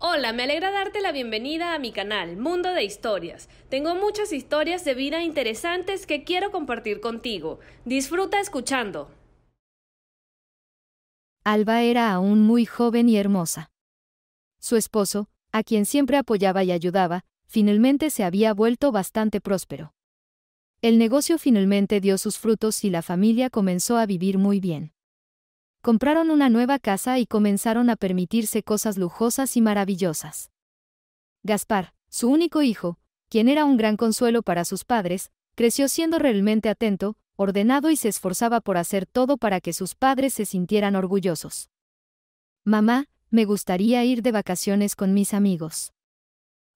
Hola, me alegra darte la bienvenida a mi canal, Mundo de Historias. Tengo muchas historias de vida interesantes que quiero compartir contigo. Disfruta escuchando. Alba era aún muy joven y hermosa. Su esposo, a quien siempre apoyaba y ayudaba, finalmente se había vuelto bastante próspero. El negocio finalmente dio sus frutos y la familia comenzó a vivir muy bien. Compraron una nueva casa y comenzaron a permitirse cosas lujosas y maravillosas. Gaspar, su único hijo, quien era un gran consuelo para sus padres, creció siendo realmente atento, ordenado y se esforzaba por hacer todo para que sus padres se sintieran orgullosos. Mamá, me gustaría ir de vacaciones con mis amigos.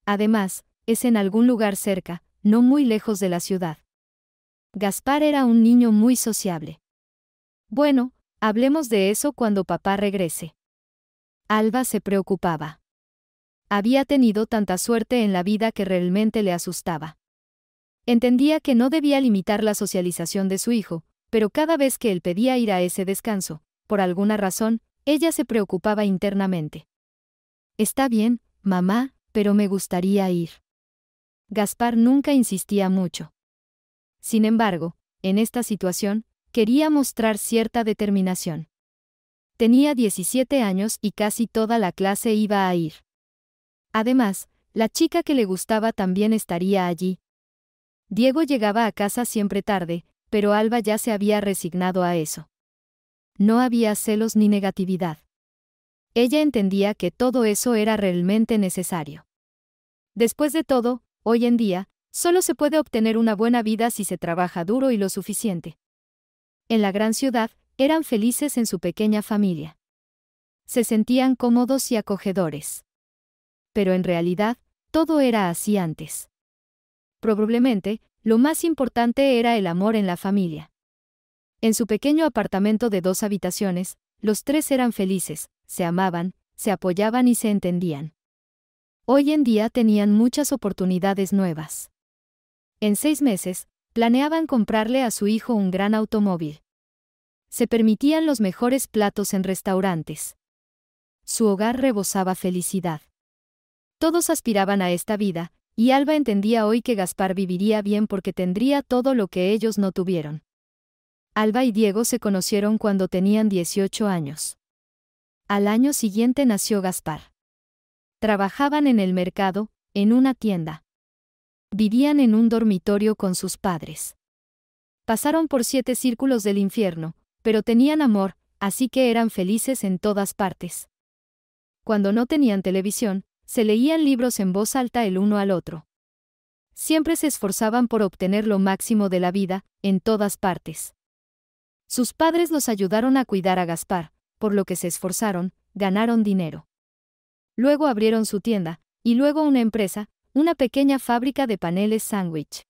Además, es en algún lugar cerca, no muy lejos de la ciudad. Gaspar era un niño muy sociable. Bueno, Hablemos de eso cuando papá regrese. Alba se preocupaba. Había tenido tanta suerte en la vida que realmente le asustaba. Entendía que no debía limitar la socialización de su hijo, pero cada vez que él pedía ir a ese descanso, por alguna razón, ella se preocupaba internamente. Está bien, mamá, pero me gustaría ir. Gaspar nunca insistía mucho. Sin embargo, en esta situación, quería mostrar cierta determinación. Tenía 17 años y casi toda la clase iba a ir. Además, la chica que le gustaba también estaría allí. Diego llegaba a casa siempre tarde, pero Alba ya se había resignado a eso. No había celos ni negatividad. Ella entendía que todo eso era realmente necesario. Después de todo, hoy en día, solo se puede obtener una buena vida si se trabaja duro y lo suficiente en la gran ciudad, eran felices en su pequeña familia. Se sentían cómodos y acogedores. Pero en realidad, todo era así antes. Probablemente, lo más importante era el amor en la familia. En su pequeño apartamento de dos habitaciones, los tres eran felices, se amaban, se apoyaban y se entendían. Hoy en día tenían muchas oportunidades nuevas. En seis meses, Planeaban comprarle a su hijo un gran automóvil. Se permitían los mejores platos en restaurantes. Su hogar rebosaba felicidad. Todos aspiraban a esta vida, y Alba entendía hoy que Gaspar viviría bien porque tendría todo lo que ellos no tuvieron. Alba y Diego se conocieron cuando tenían 18 años. Al año siguiente nació Gaspar. Trabajaban en el mercado, en una tienda. Vivían en un dormitorio con sus padres. Pasaron por siete círculos del infierno, pero tenían amor, así que eran felices en todas partes. Cuando no tenían televisión, se leían libros en voz alta el uno al otro. Siempre se esforzaban por obtener lo máximo de la vida, en todas partes. Sus padres los ayudaron a cuidar a Gaspar, por lo que se esforzaron, ganaron dinero. Luego abrieron su tienda, y luego una empresa, una pequeña fábrica de paneles sándwich.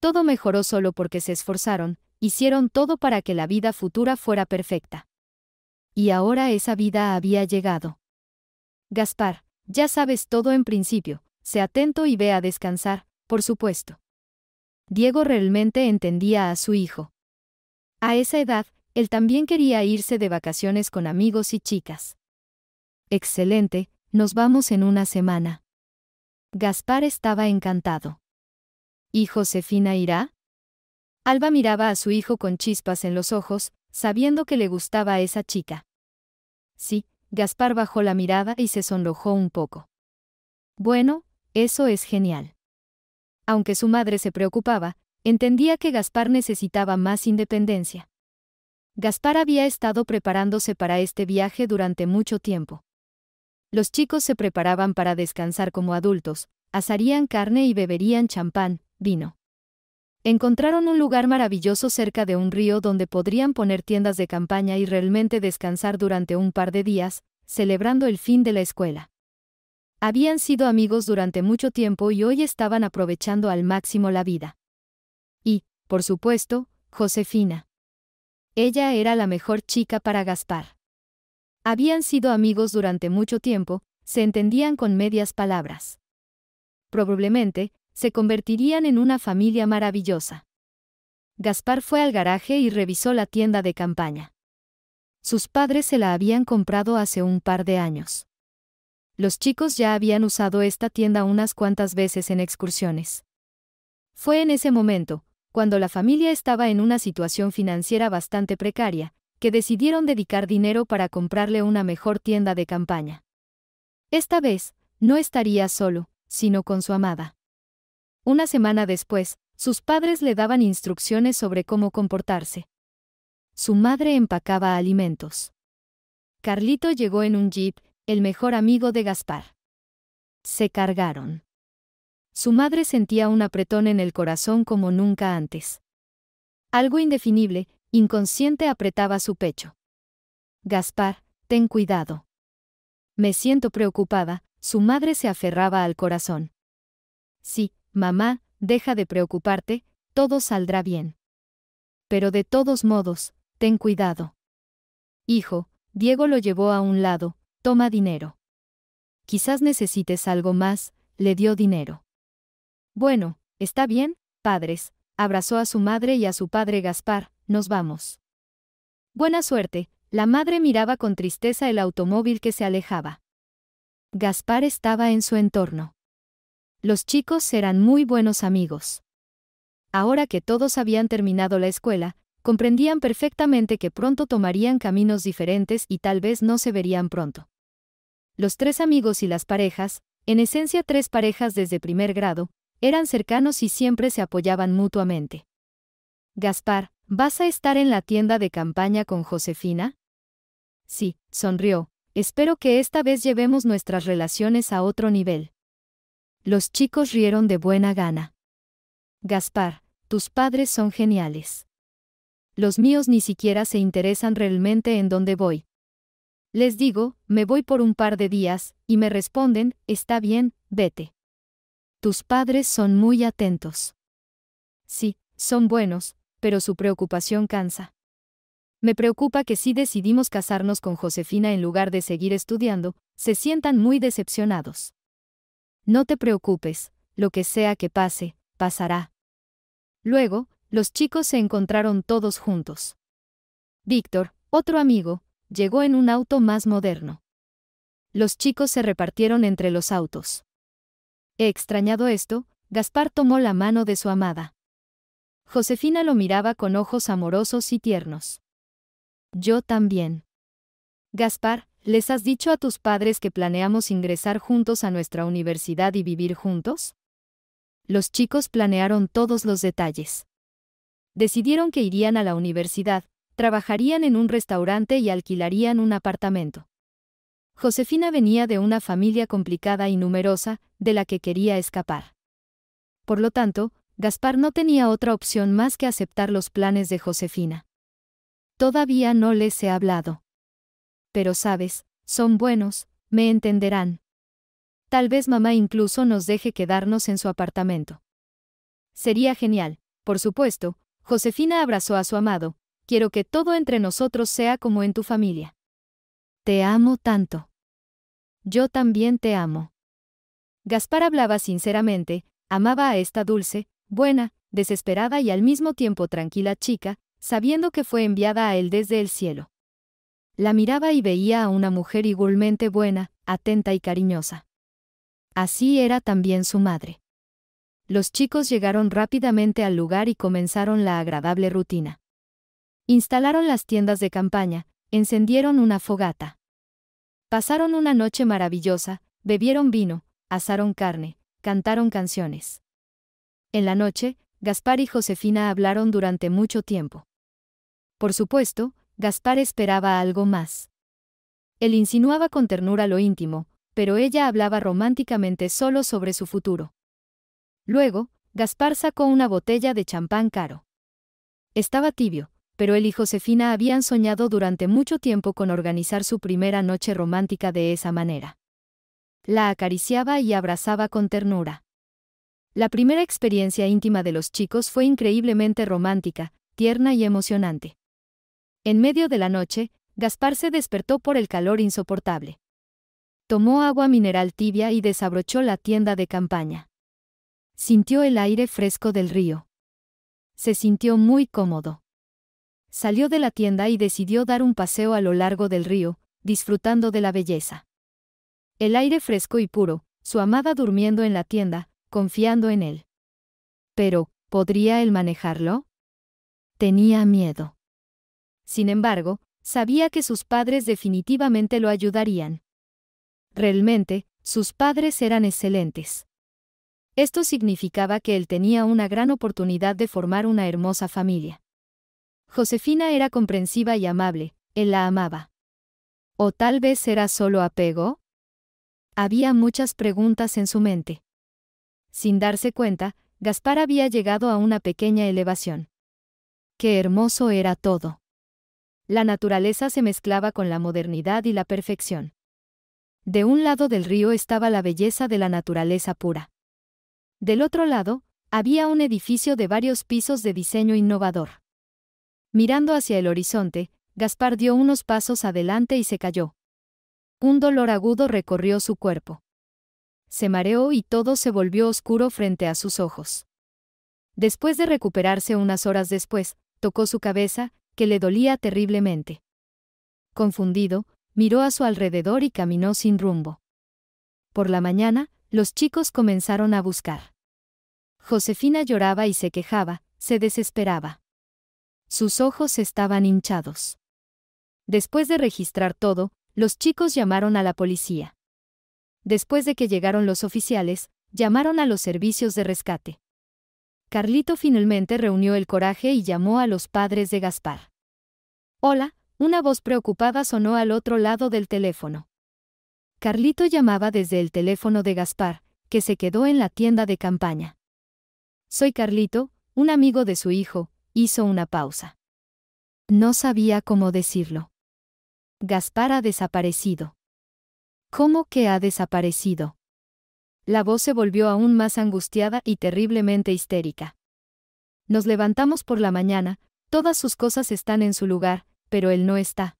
Todo mejoró solo porque se esforzaron, hicieron todo para que la vida futura fuera perfecta. Y ahora esa vida había llegado. Gaspar, ya sabes todo en principio, sé atento y ve a descansar, por supuesto. Diego realmente entendía a su hijo. A esa edad, él también quería irse de vacaciones con amigos y chicas. Excelente, nos vamos en una semana. Gaspar estaba encantado. ¿Y Josefina irá? Alba miraba a su hijo con chispas en los ojos, sabiendo que le gustaba a esa chica. Sí, Gaspar bajó la mirada y se sonrojó un poco. Bueno, eso es genial. Aunque su madre se preocupaba, entendía que Gaspar necesitaba más independencia. Gaspar había estado preparándose para este viaje durante mucho tiempo. Los chicos se preparaban para descansar como adultos, asarían carne y beberían champán, vino. Encontraron un lugar maravilloso cerca de un río donde podrían poner tiendas de campaña y realmente descansar durante un par de días, celebrando el fin de la escuela. Habían sido amigos durante mucho tiempo y hoy estaban aprovechando al máximo la vida. Y, por supuesto, Josefina. Ella era la mejor chica para Gaspar. Habían sido amigos durante mucho tiempo, se entendían con medias palabras. Probablemente, se convertirían en una familia maravillosa. Gaspar fue al garaje y revisó la tienda de campaña. Sus padres se la habían comprado hace un par de años. Los chicos ya habían usado esta tienda unas cuantas veces en excursiones. Fue en ese momento, cuando la familia estaba en una situación financiera bastante precaria, que decidieron dedicar dinero para comprarle una mejor tienda de campaña. Esta vez, no estaría solo, sino con su amada. Una semana después, sus padres le daban instrucciones sobre cómo comportarse. Su madre empacaba alimentos. Carlito llegó en un jeep, el mejor amigo de Gaspar. Se cargaron. Su madre sentía un apretón en el corazón como nunca antes. Algo indefinible, Inconsciente apretaba su pecho. Gaspar, ten cuidado. Me siento preocupada, su madre se aferraba al corazón. Sí, mamá, deja de preocuparte, todo saldrá bien. Pero de todos modos, ten cuidado. Hijo, Diego lo llevó a un lado, toma dinero. Quizás necesites algo más, le dio dinero. Bueno, está bien, padres, abrazó a su madre y a su padre Gaspar, nos vamos. Buena suerte, la madre miraba con tristeza el automóvil que se alejaba. Gaspar estaba en su entorno. Los chicos eran muy buenos amigos. Ahora que todos habían terminado la escuela, comprendían perfectamente que pronto tomarían caminos diferentes y tal vez no se verían pronto. Los tres amigos y las parejas, en esencia tres parejas desde primer grado, eran cercanos y siempre se apoyaban mutuamente. Gaspar, ¿Vas a estar en la tienda de campaña con Josefina? Sí, sonrió. Espero que esta vez llevemos nuestras relaciones a otro nivel. Los chicos rieron de buena gana. Gaspar, tus padres son geniales. Los míos ni siquiera se interesan realmente en dónde voy. Les digo, me voy por un par de días, y me responden, está bien, vete. Tus padres son muy atentos. Sí, son buenos, pero su preocupación cansa. Me preocupa que si decidimos casarnos con Josefina en lugar de seguir estudiando, se sientan muy decepcionados. No te preocupes, lo que sea que pase, pasará. Luego, los chicos se encontraron todos juntos. Víctor, otro amigo, llegó en un auto más moderno. Los chicos se repartieron entre los autos. He extrañado esto, Gaspar tomó la mano de su amada. Josefina lo miraba con ojos amorosos y tiernos. Yo también. Gaspar, ¿les has dicho a tus padres que planeamos ingresar juntos a nuestra universidad y vivir juntos? Los chicos planearon todos los detalles. Decidieron que irían a la universidad, trabajarían en un restaurante y alquilarían un apartamento. Josefina venía de una familia complicada y numerosa, de la que quería escapar. Por lo tanto, Gaspar no tenía otra opción más que aceptar los planes de Josefina. Todavía no les he hablado. Pero sabes, son buenos, me entenderán. Tal vez mamá incluso nos deje quedarnos en su apartamento. Sería genial, por supuesto, Josefina abrazó a su amado, quiero que todo entre nosotros sea como en tu familia. Te amo tanto. Yo también te amo. Gaspar hablaba sinceramente, amaba a esta dulce, buena, desesperada y al mismo tiempo tranquila chica, sabiendo que fue enviada a él desde el cielo. La miraba y veía a una mujer igualmente buena, atenta y cariñosa. Así era también su madre. Los chicos llegaron rápidamente al lugar y comenzaron la agradable rutina. Instalaron las tiendas de campaña, encendieron una fogata. Pasaron una noche maravillosa, bebieron vino, asaron carne, cantaron canciones. En la noche, Gaspar y Josefina hablaron durante mucho tiempo. Por supuesto, Gaspar esperaba algo más. Él insinuaba con ternura lo íntimo, pero ella hablaba románticamente solo sobre su futuro. Luego, Gaspar sacó una botella de champán caro. Estaba tibio, pero él y Josefina habían soñado durante mucho tiempo con organizar su primera noche romántica de esa manera. La acariciaba y abrazaba con ternura. La primera experiencia íntima de los chicos fue increíblemente romántica, tierna y emocionante. En medio de la noche, Gaspar se despertó por el calor insoportable. Tomó agua mineral tibia y desabrochó la tienda de campaña. Sintió el aire fresco del río. Se sintió muy cómodo. Salió de la tienda y decidió dar un paseo a lo largo del río, disfrutando de la belleza. El aire fresco y puro, su amada durmiendo en la tienda, confiando en él. Pero, ¿podría él manejarlo? Tenía miedo. Sin embargo, sabía que sus padres definitivamente lo ayudarían. Realmente, sus padres eran excelentes. Esto significaba que él tenía una gran oportunidad de formar una hermosa familia. Josefina era comprensiva y amable, él la amaba. ¿O tal vez era solo apego? Había muchas preguntas en su mente. Sin darse cuenta, Gaspar había llegado a una pequeña elevación. Qué hermoso era todo. La naturaleza se mezclaba con la modernidad y la perfección. De un lado del río estaba la belleza de la naturaleza pura. Del otro lado, había un edificio de varios pisos de diseño innovador. Mirando hacia el horizonte, Gaspar dio unos pasos adelante y se cayó. Un dolor agudo recorrió su cuerpo se mareó y todo se volvió oscuro frente a sus ojos. Después de recuperarse unas horas después, tocó su cabeza, que le dolía terriblemente. Confundido, miró a su alrededor y caminó sin rumbo. Por la mañana, los chicos comenzaron a buscar. Josefina lloraba y se quejaba, se desesperaba. Sus ojos estaban hinchados. Después de registrar todo, los chicos llamaron a la policía. Después de que llegaron los oficiales, llamaron a los servicios de rescate. Carlito finalmente reunió el coraje y llamó a los padres de Gaspar. Hola, una voz preocupada sonó al otro lado del teléfono. Carlito llamaba desde el teléfono de Gaspar, que se quedó en la tienda de campaña. Soy Carlito, un amigo de su hijo, hizo una pausa. No sabía cómo decirlo. Gaspar ha desaparecido. ¿Cómo que ha desaparecido? La voz se volvió aún más angustiada y terriblemente histérica. Nos levantamos por la mañana, todas sus cosas están en su lugar, pero él no está.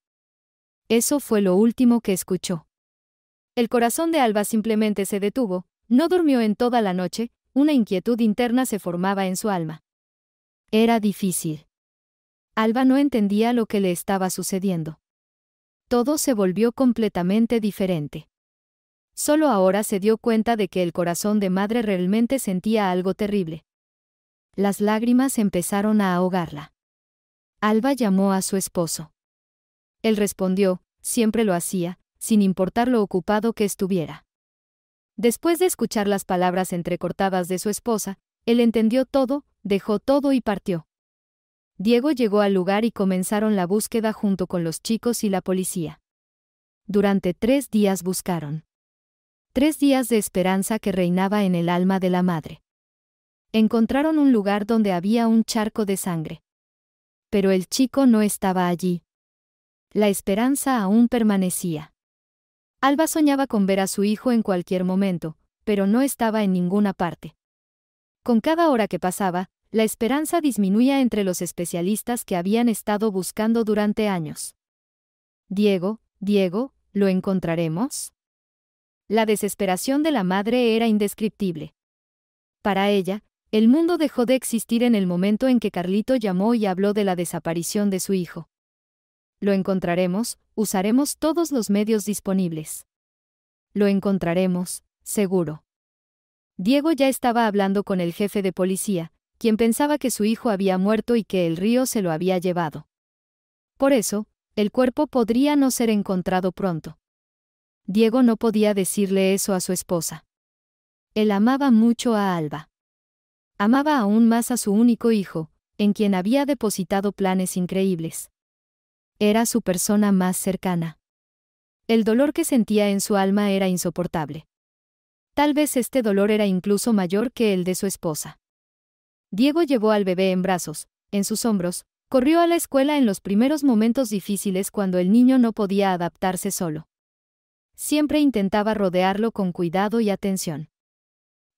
Eso fue lo último que escuchó. El corazón de Alba simplemente se detuvo, no durmió en toda la noche, una inquietud interna se formaba en su alma. Era difícil. Alba no entendía lo que le estaba sucediendo todo se volvió completamente diferente. Solo ahora se dio cuenta de que el corazón de madre realmente sentía algo terrible. Las lágrimas empezaron a ahogarla. Alba llamó a su esposo. Él respondió, siempre lo hacía, sin importar lo ocupado que estuviera. Después de escuchar las palabras entrecortadas de su esposa, él entendió todo, dejó todo y partió. Diego llegó al lugar y comenzaron la búsqueda junto con los chicos y la policía. Durante tres días buscaron. Tres días de esperanza que reinaba en el alma de la madre. Encontraron un lugar donde había un charco de sangre. Pero el chico no estaba allí. La esperanza aún permanecía. Alba soñaba con ver a su hijo en cualquier momento, pero no estaba en ninguna parte. Con cada hora que pasaba, la esperanza disminuía entre los especialistas que habían estado buscando durante años. Diego, Diego, ¿lo encontraremos? La desesperación de la madre era indescriptible. Para ella, el mundo dejó de existir en el momento en que Carlito llamó y habló de la desaparición de su hijo. Lo encontraremos, usaremos todos los medios disponibles. Lo encontraremos, seguro. Diego ya estaba hablando con el jefe de policía, quien pensaba que su hijo había muerto y que el río se lo había llevado. Por eso, el cuerpo podría no ser encontrado pronto. Diego no podía decirle eso a su esposa. Él amaba mucho a Alba. Amaba aún más a su único hijo, en quien había depositado planes increíbles. Era su persona más cercana. El dolor que sentía en su alma era insoportable. Tal vez este dolor era incluso mayor que el de su esposa. Diego llevó al bebé en brazos, en sus hombros, corrió a la escuela en los primeros momentos difíciles cuando el niño no podía adaptarse solo. Siempre intentaba rodearlo con cuidado y atención.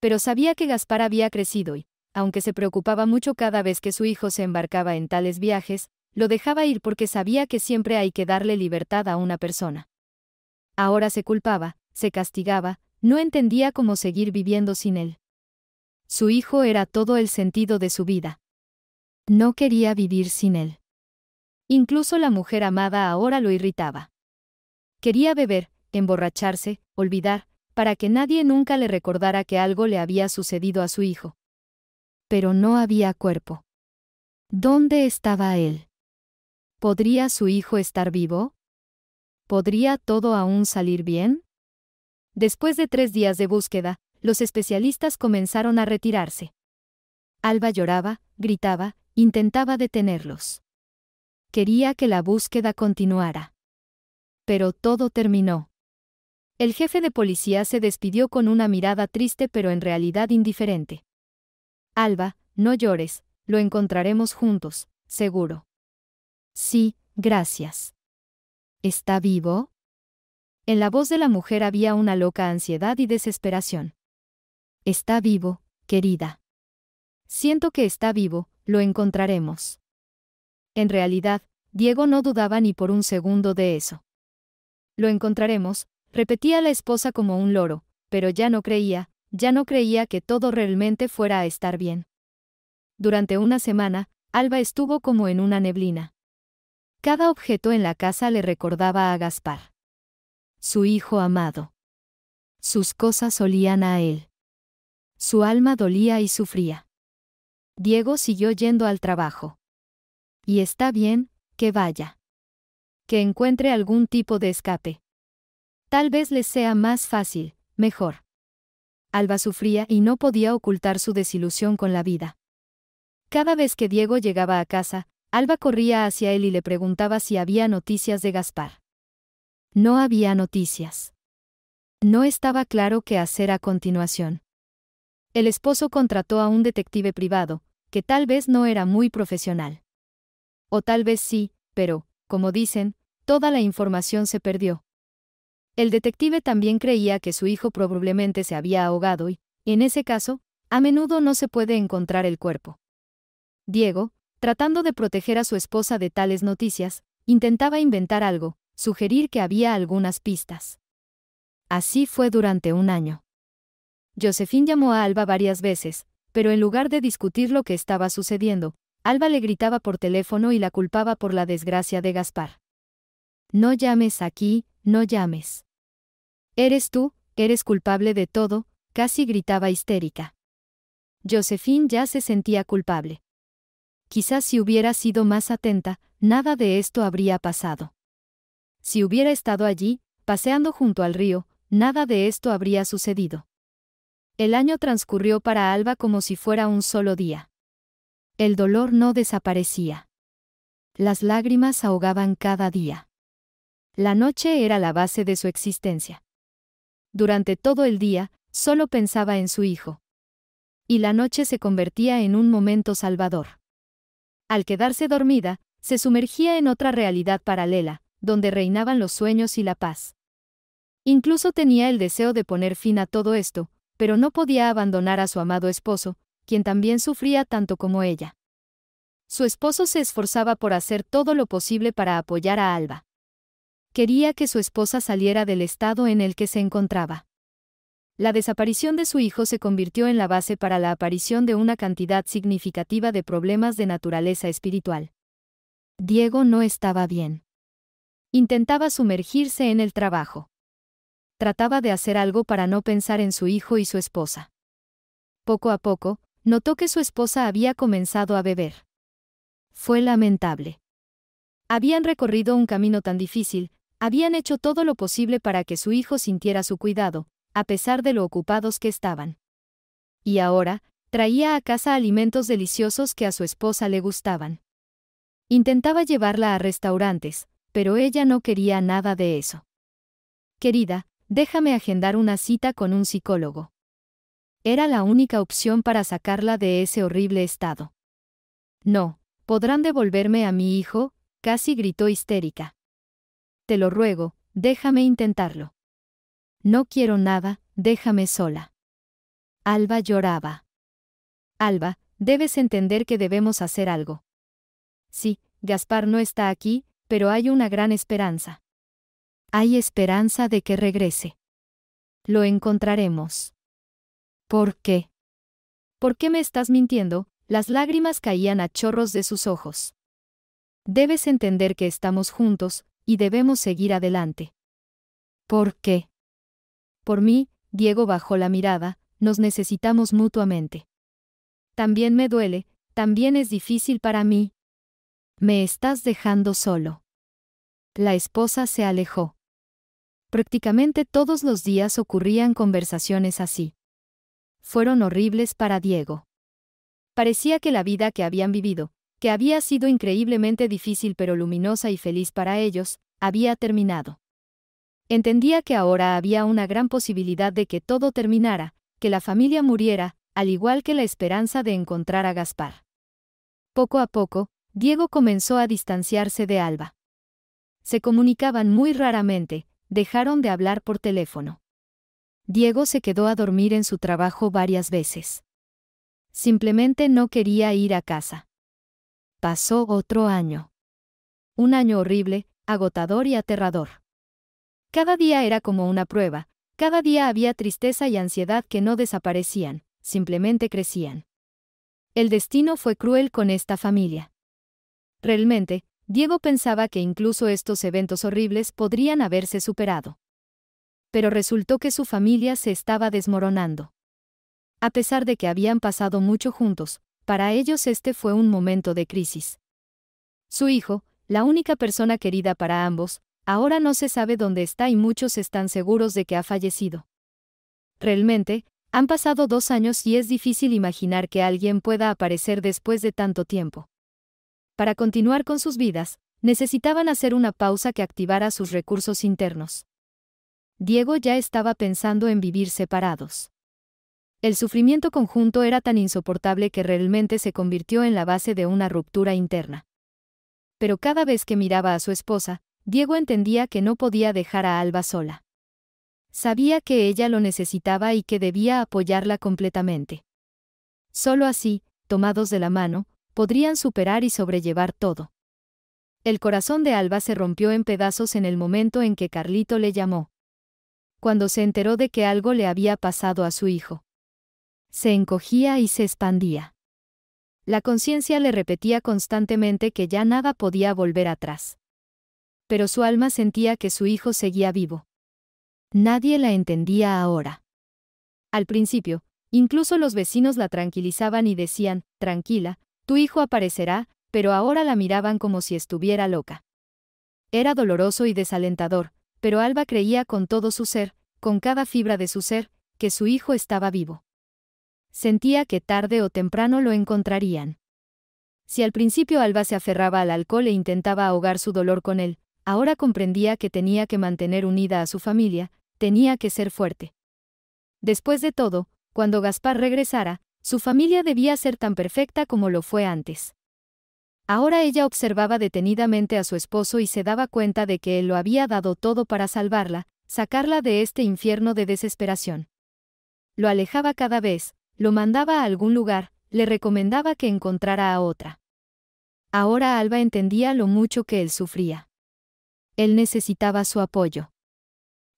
Pero sabía que Gaspar había crecido y, aunque se preocupaba mucho cada vez que su hijo se embarcaba en tales viajes, lo dejaba ir porque sabía que siempre hay que darle libertad a una persona. Ahora se culpaba, se castigaba, no entendía cómo seguir viviendo sin él. Su hijo era todo el sentido de su vida. No quería vivir sin él. Incluso la mujer amada ahora lo irritaba. Quería beber, emborracharse, olvidar, para que nadie nunca le recordara que algo le había sucedido a su hijo. Pero no había cuerpo. ¿Dónde estaba él? ¿Podría su hijo estar vivo? ¿Podría todo aún salir bien? Después de tres días de búsqueda, los especialistas comenzaron a retirarse. Alba lloraba, gritaba, intentaba detenerlos. Quería que la búsqueda continuara. Pero todo terminó. El jefe de policía se despidió con una mirada triste pero en realidad indiferente. Alba, no llores, lo encontraremos juntos, seguro. Sí, gracias. ¿Está vivo? En la voz de la mujer había una loca ansiedad y desesperación. Está vivo, querida. Siento que está vivo, lo encontraremos. En realidad, Diego no dudaba ni por un segundo de eso. Lo encontraremos, repetía la esposa como un loro, pero ya no creía, ya no creía que todo realmente fuera a estar bien. Durante una semana, Alba estuvo como en una neblina. Cada objeto en la casa le recordaba a Gaspar. Su hijo amado. Sus cosas olían a él. Su alma dolía y sufría. Diego siguió yendo al trabajo. Y está bien, que vaya. Que encuentre algún tipo de escape. Tal vez le sea más fácil, mejor. Alba sufría y no podía ocultar su desilusión con la vida. Cada vez que Diego llegaba a casa, Alba corría hacia él y le preguntaba si había noticias de Gaspar. No había noticias. No estaba claro qué hacer a continuación. El esposo contrató a un detective privado, que tal vez no era muy profesional. O tal vez sí, pero, como dicen, toda la información se perdió. El detective también creía que su hijo probablemente se había ahogado y, en ese caso, a menudo no se puede encontrar el cuerpo. Diego, tratando de proteger a su esposa de tales noticias, intentaba inventar algo, sugerir que había algunas pistas. Así fue durante un año. Josefín llamó a Alba varias veces, pero en lugar de discutir lo que estaba sucediendo, Alba le gritaba por teléfono y la culpaba por la desgracia de Gaspar. No llames aquí, no llames. Eres tú, eres culpable de todo, casi gritaba histérica. Josefín ya se sentía culpable. Quizás si hubiera sido más atenta, nada de esto habría pasado. Si hubiera estado allí, paseando junto al río, nada de esto habría sucedido. El año transcurrió para Alba como si fuera un solo día. El dolor no desaparecía. Las lágrimas ahogaban cada día. La noche era la base de su existencia. Durante todo el día, solo pensaba en su hijo. Y la noche se convertía en un momento salvador. Al quedarse dormida, se sumergía en otra realidad paralela, donde reinaban los sueños y la paz. Incluso tenía el deseo de poner fin a todo esto, pero no podía abandonar a su amado esposo, quien también sufría tanto como ella. Su esposo se esforzaba por hacer todo lo posible para apoyar a Alba. Quería que su esposa saliera del estado en el que se encontraba. La desaparición de su hijo se convirtió en la base para la aparición de una cantidad significativa de problemas de naturaleza espiritual. Diego no estaba bien. Intentaba sumergirse en el trabajo trataba de hacer algo para no pensar en su hijo y su esposa. Poco a poco, notó que su esposa había comenzado a beber. Fue lamentable. Habían recorrido un camino tan difícil, habían hecho todo lo posible para que su hijo sintiera su cuidado, a pesar de lo ocupados que estaban. Y ahora, traía a casa alimentos deliciosos que a su esposa le gustaban. Intentaba llevarla a restaurantes, pero ella no quería nada de eso. Querida, Déjame agendar una cita con un psicólogo. Era la única opción para sacarla de ese horrible estado. No, podrán devolverme a mi hijo, casi gritó histérica. Te lo ruego, déjame intentarlo. No quiero nada, déjame sola. Alba lloraba. Alba, debes entender que debemos hacer algo. Sí, Gaspar no está aquí, pero hay una gran esperanza hay esperanza de que regrese. Lo encontraremos. ¿Por qué? ¿Por qué me estás mintiendo? Las lágrimas caían a chorros de sus ojos. Debes entender que estamos juntos, y debemos seguir adelante. ¿Por qué? Por mí, Diego bajó la mirada, nos necesitamos mutuamente. También me duele, también es difícil para mí. Me estás dejando solo. La esposa se alejó. Prácticamente todos los días ocurrían conversaciones así. Fueron horribles para Diego. Parecía que la vida que habían vivido, que había sido increíblemente difícil pero luminosa y feliz para ellos, había terminado. Entendía que ahora había una gran posibilidad de que todo terminara, que la familia muriera, al igual que la esperanza de encontrar a Gaspar. Poco a poco, Diego comenzó a distanciarse de Alba. Se comunicaban muy raramente, dejaron de hablar por teléfono. Diego se quedó a dormir en su trabajo varias veces. Simplemente no quería ir a casa. Pasó otro año. Un año horrible, agotador y aterrador. Cada día era como una prueba, cada día había tristeza y ansiedad que no desaparecían, simplemente crecían. El destino fue cruel con esta familia. Realmente, Diego pensaba que incluso estos eventos horribles podrían haberse superado. Pero resultó que su familia se estaba desmoronando. A pesar de que habían pasado mucho juntos, para ellos este fue un momento de crisis. Su hijo, la única persona querida para ambos, ahora no se sabe dónde está y muchos están seguros de que ha fallecido. Realmente, han pasado dos años y es difícil imaginar que alguien pueda aparecer después de tanto tiempo para continuar con sus vidas, necesitaban hacer una pausa que activara sus recursos internos. Diego ya estaba pensando en vivir separados. El sufrimiento conjunto era tan insoportable que realmente se convirtió en la base de una ruptura interna. Pero cada vez que miraba a su esposa, Diego entendía que no podía dejar a Alba sola. Sabía que ella lo necesitaba y que debía apoyarla completamente. Solo así, tomados de la mano, podrían superar y sobrellevar todo. El corazón de Alba se rompió en pedazos en el momento en que Carlito le llamó. Cuando se enteró de que algo le había pasado a su hijo. Se encogía y se expandía. La conciencia le repetía constantemente que ya nada podía volver atrás. Pero su alma sentía que su hijo seguía vivo. Nadie la entendía ahora. Al principio, incluso los vecinos la tranquilizaban y decían, tranquila, tu hijo aparecerá, pero ahora la miraban como si estuviera loca. Era doloroso y desalentador, pero Alba creía con todo su ser, con cada fibra de su ser, que su hijo estaba vivo. Sentía que tarde o temprano lo encontrarían. Si al principio Alba se aferraba al alcohol e intentaba ahogar su dolor con él, ahora comprendía que tenía que mantener unida a su familia, tenía que ser fuerte. Después de todo, cuando Gaspar regresara, su familia debía ser tan perfecta como lo fue antes. Ahora ella observaba detenidamente a su esposo y se daba cuenta de que él lo había dado todo para salvarla, sacarla de este infierno de desesperación. Lo alejaba cada vez, lo mandaba a algún lugar, le recomendaba que encontrara a otra. Ahora Alba entendía lo mucho que él sufría. Él necesitaba su apoyo.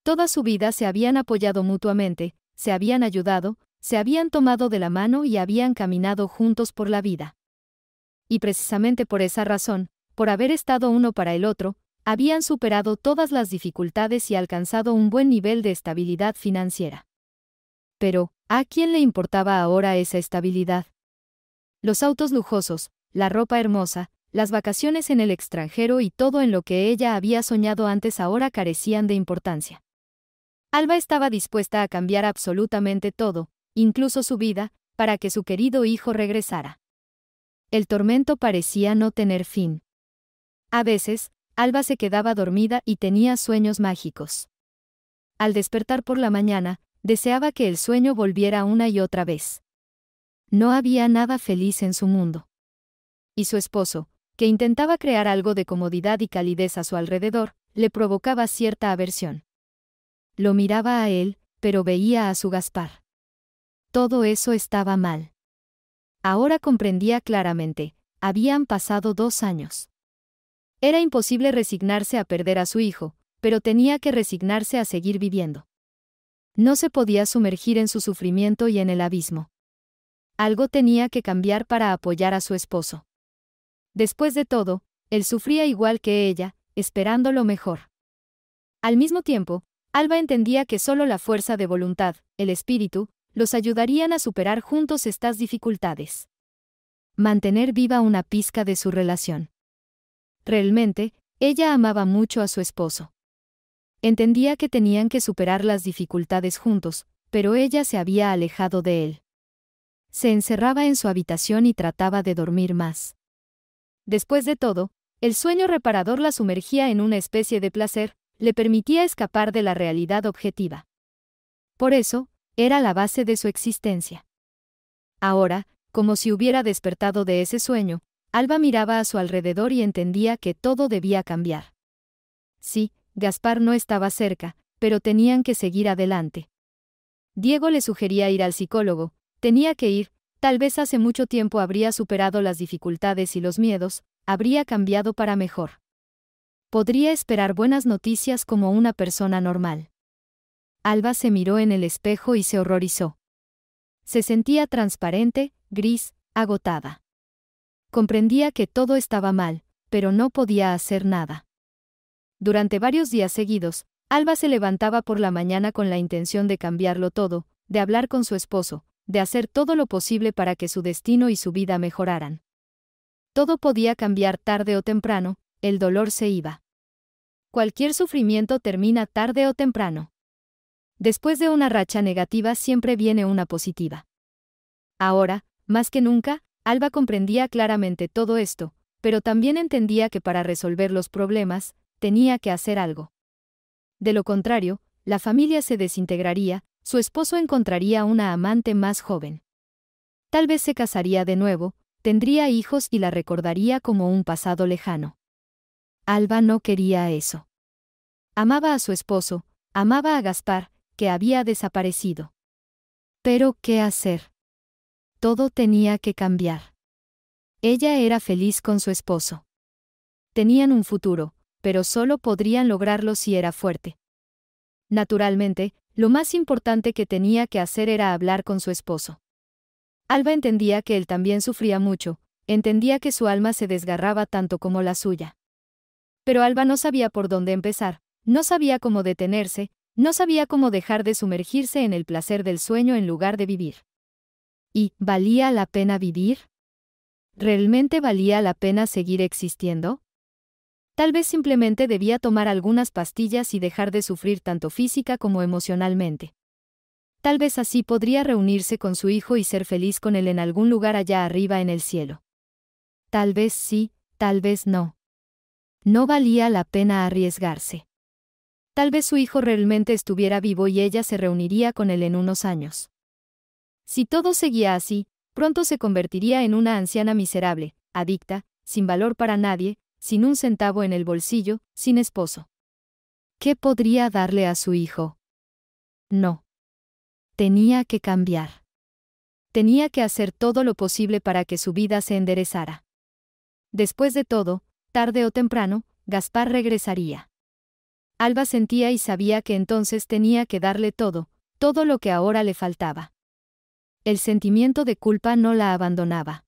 Toda su vida se habían apoyado mutuamente, se habían ayudado, se habían tomado de la mano y habían caminado juntos por la vida. Y precisamente por esa razón, por haber estado uno para el otro, habían superado todas las dificultades y alcanzado un buen nivel de estabilidad financiera. Pero, ¿a quién le importaba ahora esa estabilidad? Los autos lujosos, la ropa hermosa, las vacaciones en el extranjero y todo en lo que ella había soñado antes ahora carecían de importancia. Alba estaba dispuesta a cambiar absolutamente todo, incluso su vida, para que su querido hijo regresara. El tormento parecía no tener fin. A veces, Alba se quedaba dormida y tenía sueños mágicos. Al despertar por la mañana, deseaba que el sueño volviera una y otra vez. No había nada feliz en su mundo. Y su esposo, que intentaba crear algo de comodidad y calidez a su alrededor, le provocaba cierta aversión. Lo miraba a él, pero veía a su Gaspar. Todo eso estaba mal. Ahora comprendía claramente, habían pasado dos años. Era imposible resignarse a perder a su hijo, pero tenía que resignarse a seguir viviendo. No se podía sumergir en su sufrimiento y en el abismo. Algo tenía que cambiar para apoyar a su esposo. Después de todo, él sufría igual que ella, esperando lo mejor. Al mismo tiempo, Alba entendía que solo la fuerza de voluntad, el espíritu, los ayudarían a superar juntos estas dificultades. Mantener viva una pizca de su relación. Realmente, ella amaba mucho a su esposo. Entendía que tenían que superar las dificultades juntos, pero ella se había alejado de él. Se encerraba en su habitación y trataba de dormir más. Después de todo, el sueño reparador la sumergía en una especie de placer, le permitía escapar de la realidad objetiva. Por eso, era la base de su existencia. Ahora, como si hubiera despertado de ese sueño, Alba miraba a su alrededor y entendía que todo debía cambiar. Sí, Gaspar no estaba cerca, pero tenían que seguir adelante. Diego le sugería ir al psicólogo, tenía que ir, tal vez hace mucho tiempo habría superado las dificultades y los miedos, habría cambiado para mejor. Podría esperar buenas noticias como una persona normal. Alba se miró en el espejo y se horrorizó. Se sentía transparente, gris, agotada. Comprendía que todo estaba mal, pero no podía hacer nada. Durante varios días seguidos, Alba se levantaba por la mañana con la intención de cambiarlo todo, de hablar con su esposo, de hacer todo lo posible para que su destino y su vida mejoraran. Todo podía cambiar tarde o temprano, el dolor se iba. Cualquier sufrimiento termina tarde o temprano. Después de una racha negativa siempre viene una positiva. Ahora, más que nunca, Alba comprendía claramente todo esto, pero también entendía que para resolver los problemas, tenía que hacer algo. De lo contrario, la familia se desintegraría, su esposo encontraría una amante más joven. Tal vez se casaría de nuevo, tendría hijos y la recordaría como un pasado lejano. Alba no quería eso. Amaba a su esposo, amaba a Gaspar, había desaparecido. Pero, ¿qué hacer? Todo tenía que cambiar. Ella era feliz con su esposo. Tenían un futuro, pero solo podrían lograrlo si era fuerte. Naturalmente, lo más importante que tenía que hacer era hablar con su esposo. Alba entendía que él también sufría mucho, entendía que su alma se desgarraba tanto como la suya. Pero Alba no sabía por dónde empezar, no sabía cómo detenerse, no sabía cómo dejar de sumergirse en el placer del sueño en lugar de vivir. ¿Y valía la pena vivir? ¿Realmente valía la pena seguir existiendo? Tal vez simplemente debía tomar algunas pastillas y dejar de sufrir tanto física como emocionalmente. Tal vez así podría reunirse con su hijo y ser feliz con él en algún lugar allá arriba en el cielo. Tal vez sí, tal vez no. No valía la pena arriesgarse. Tal vez su hijo realmente estuviera vivo y ella se reuniría con él en unos años. Si todo seguía así, pronto se convertiría en una anciana miserable, adicta, sin valor para nadie, sin un centavo en el bolsillo, sin esposo. ¿Qué podría darle a su hijo? No. Tenía que cambiar. Tenía que hacer todo lo posible para que su vida se enderezara. Después de todo, tarde o temprano, Gaspar regresaría. Alba sentía y sabía que entonces tenía que darle todo, todo lo que ahora le faltaba. El sentimiento de culpa no la abandonaba.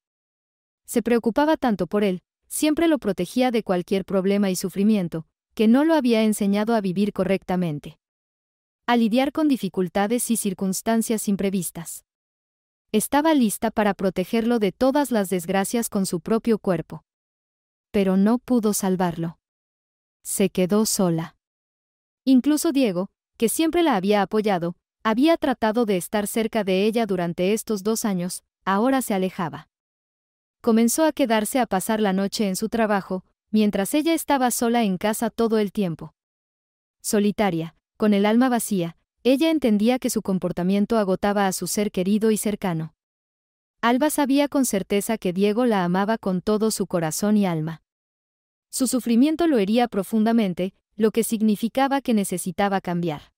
Se preocupaba tanto por él, siempre lo protegía de cualquier problema y sufrimiento, que no lo había enseñado a vivir correctamente. A lidiar con dificultades y circunstancias imprevistas. Estaba lista para protegerlo de todas las desgracias con su propio cuerpo. Pero no pudo salvarlo. Se quedó sola. Incluso Diego, que siempre la había apoyado, había tratado de estar cerca de ella durante estos dos años, ahora se alejaba. Comenzó a quedarse a pasar la noche en su trabajo, mientras ella estaba sola en casa todo el tiempo. Solitaria, con el alma vacía, ella entendía que su comportamiento agotaba a su ser querido y cercano. Alba sabía con certeza que Diego la amaba con todo su corazón y alma. Su sufrimiento lo hería profundamente, lo que significaba que necesitaba cambiar.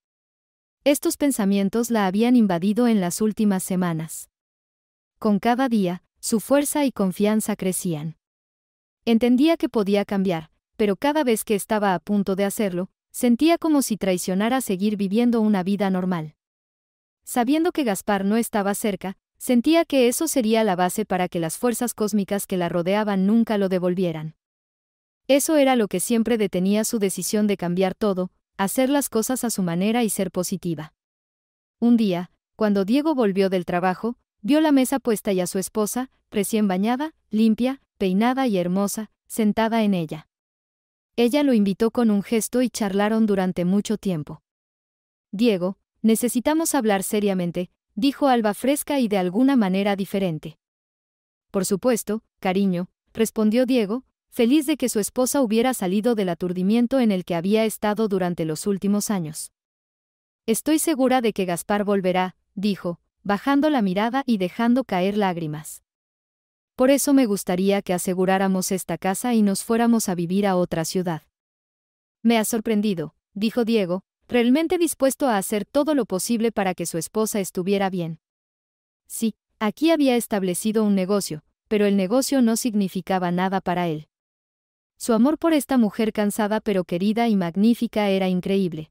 Estos pensamientos la habían invadido en las últimas semanas. Con cada día, su fuerza y confianza crecían. Entendía que podía cambiar, pero cada vez que estaba a punto de hacerlo, sentía como si traicionara seguir viviendo una vida normal. Sabiendo que Gaspar no estaba cerca, sentía que eso sería la base para que las fuerzas cósmicas que la rodeaban nunca lo devolvieran. Eso era lo que siempre detenía su decisión de cambiar todo, hacer las cosas a su manera y ser positiva. Un día, cuando Diego volvió del trabajo, vio la mesa puesta y a su esposa, recién bañada, limpia, peinada y hermosa, sentada en ella. Ella lo invitó con un gesto y charlaron durante mucho tiempo. Diego, necesitamos hablar seriamente, dijo Alba fresca y de alguna manera diferente. Por supuesto, cariño, respondió Diego, feliz de que su esposa hubiera salido del aturdimiento en el que había estado durante los últimos años. Estoy segura de que Gaspar volverá, dijo, bajando la mirada y dejando caer lágrimas. Por eso me gustaría que aseguráramos esta casa y nos fuéramos a vivir a otra ciudad. Me ha sorprendido, dijo Diego, realmente dispuesto a hacer todo lo posible para que su esposa estuviera bien. Sí, aquí había establecido un negocio, pero el negocio no significaba nada para él. Su amor por esta mujer cansada pero querida y magnífica era increíble.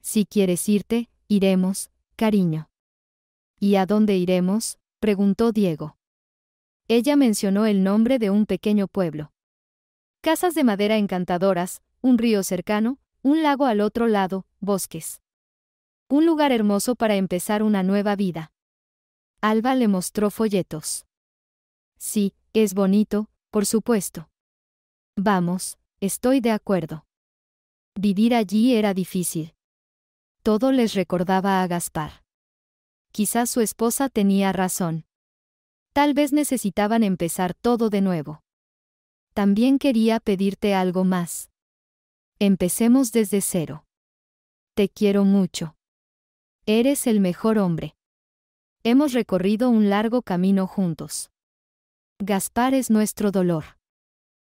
Si quieres irte, iremos, cariño. ¿Y a dónde iremos? preguntó Diego. Ella mencionó el nombre de un pequeño pueblo. Casas de madera encantadoras, un río cercano, un lago al otro lado, bosques. Un lugar hermoso para empezar una nueva vida. Alba le mostró folletos. Sí, es bonito, por supuesto. Vamos, estoy de acuerdo. Vivir allí era difícil. Todo les recordaba a Gaspar. Quizás su esposa tenía razón. Tal vez necesitaban empezar todo de nuevo. También quería pedirte algo más. Empecemos desde cero. Te quiero mucho. Eres el mejor hombre. Hemos recorrido un largo camino juntos. Gaspar es nuestro dolor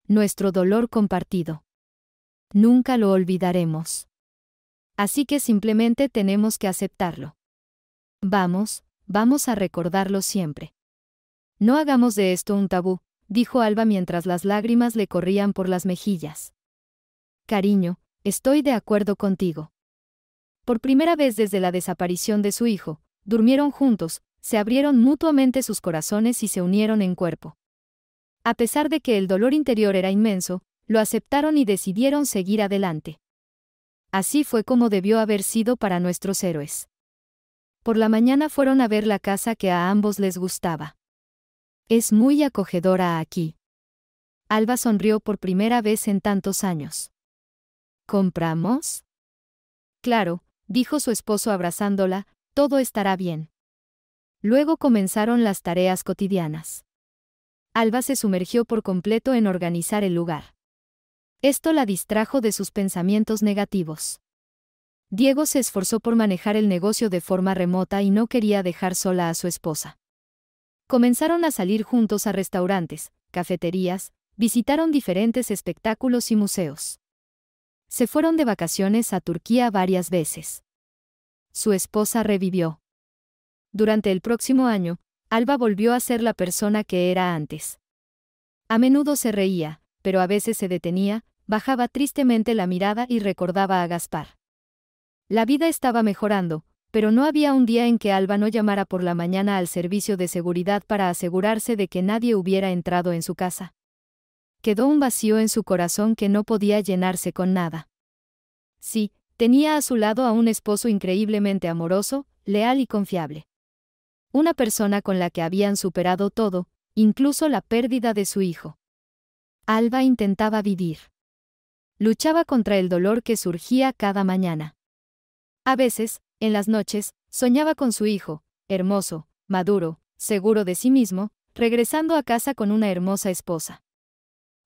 nuestro dolor compartido. Nunca lo olvidaremos. Así que simplemente tenemos que aceptarlo. Vamos, vamos a recordarlo siempre. No hagamos de esto un tabú, dijo Alba mientras las lágrimas le corrían por las mejillas. Cariño, estoy de acuerdo contigo. Por primera vez desde la desaparición de su hijo, durmieron juntos, se abrieron mutuamente sus corazones y se unieron en cuerpo. A pesar de que el dolor interior era inmenso, lo aceptaron y decidieron seguir adelante. Así fue como debió haber sido para nuestros héroes. Por la mañana fueron a ver la casa que a ambos les gustaba. Es muy acogedora aquí. Alba sonrió por primera vez en tantos años. ¿Compramos? Claro, dijo su esposo abrazándola, todo estará bien. Luego comenzaron las tareas cotidianas. Alba se sumergió por completo en organizar el lugar. Esto la distrajo de sus pensamientos negativos. Diego se esforzó por manejar el negocio de forma remota y no quería dejar sola a su esposa. Comenzaron a salir juntos a restaurantes, cafeterías, visitaron diferentes espectáculos y museos. Se fueron de vacaciones a Turquía varias veces. Su esposa revivió. Durante el próximo año, Alba volvió a ser la persona que era antes. A menudo se reía, pero a veces se detenía, bajaba tristemente la mirada y recordaba a Gaspar. La vida estaba mejorando, pero no había un día en que Alba no llamara por la mañana al servicio de seguridad para asegurarse de que nadie hubiera entrado en su casa. Quedó un vacío en su corazón que no podía llenarse con nada. Sí, tenía a su lado a un esposo increíblemente amoroso, leal y confiable una persona con la que habían superado todo, incluso la pérdida de su hijo. Alba intentaba vivir. Luchaba contra el dolor que surgía cada mañana. A veces, en las noches, soñaba con su hijo, hermoso, maduro, seguro de sí mismo, regresando a casa con una hermosa esposa.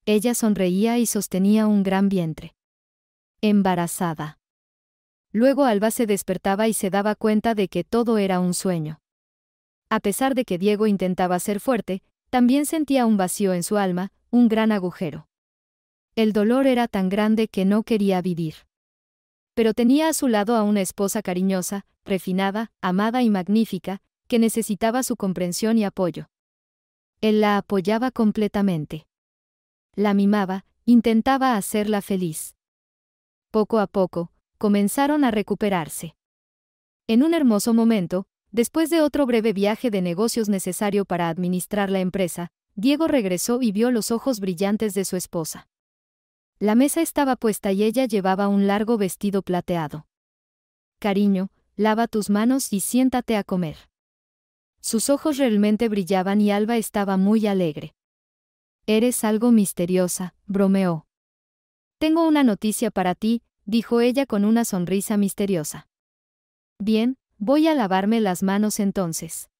Ella sonreía y sostenía un gran vientre. Embarazada. Luego Alba se despertaba y se daba cuenta de que todo era un sueño. A pesar de que Diego intentaba ser fuerte, también sentía un vacío en su alma, un gran agujero. El dolor era tan grande que no quería vivir. Pero tenía a su lado a una esposa cariñosa, refinada, amada y magnífica, que necesitaba su comprensión y apoyo. Él la apoyaba completamente. La mimaba, intentaba hacerla feliz. Poco a poco, comenzaron a recuperarse. En un hermoso momento, Después de otro breve viaje de negocios necesario para administrar la empresa, Diego regresó y vio los ojos brillantes de su esposa. La mesa estaba puesta y ella llevaba un largo vestido plateado. Cariño, lava tus manos y siéntate a comer. Sus ojos realmente brillaban y Alba estaba muy alegre. Eres algo misteriosa, bromeó. Tengo una noticia para ti, dijo ella con una sonrisa misteriosa. Bien, Voy a lavarme las manos entonces.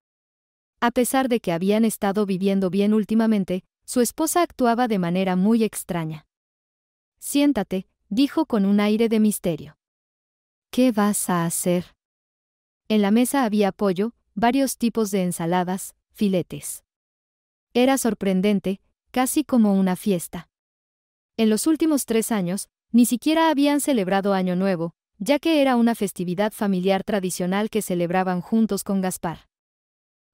A pesar de que habían estado viviendo bien últimamente, su esposa actuaba de manera muy extraña. Siéntate, dijo con un aire de misterio. ¿Qué vas a hacer? En la mesa había pollo, varios tipos de ensaladas, filetes. Era sorprendente, casi como una fiesta. En los últimos tres años, ni siquiera habían celebrado Año Nuevo, ya que era una festividad familiar tradicional que celebraban juntos con Gaspar.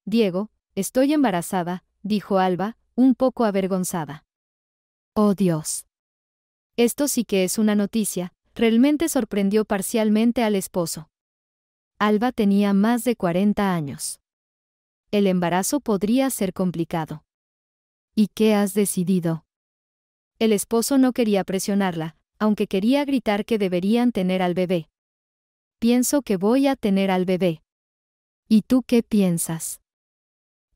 Diego, estoy embarazada, dijo Alba, un poco avergonzada. Oh Dios. Esto sí que es una noticia, realmente sorprendió parcialmente al esposo. Alba tenía más de 40 años. El embarazo podría ser complicado. ¿Y qué has decidido? El esposo no quería presionarla, aunque quería gritar que deberían tener al bebé. Pienso que voy a tener al bebé. ¿Y tú qué piensas?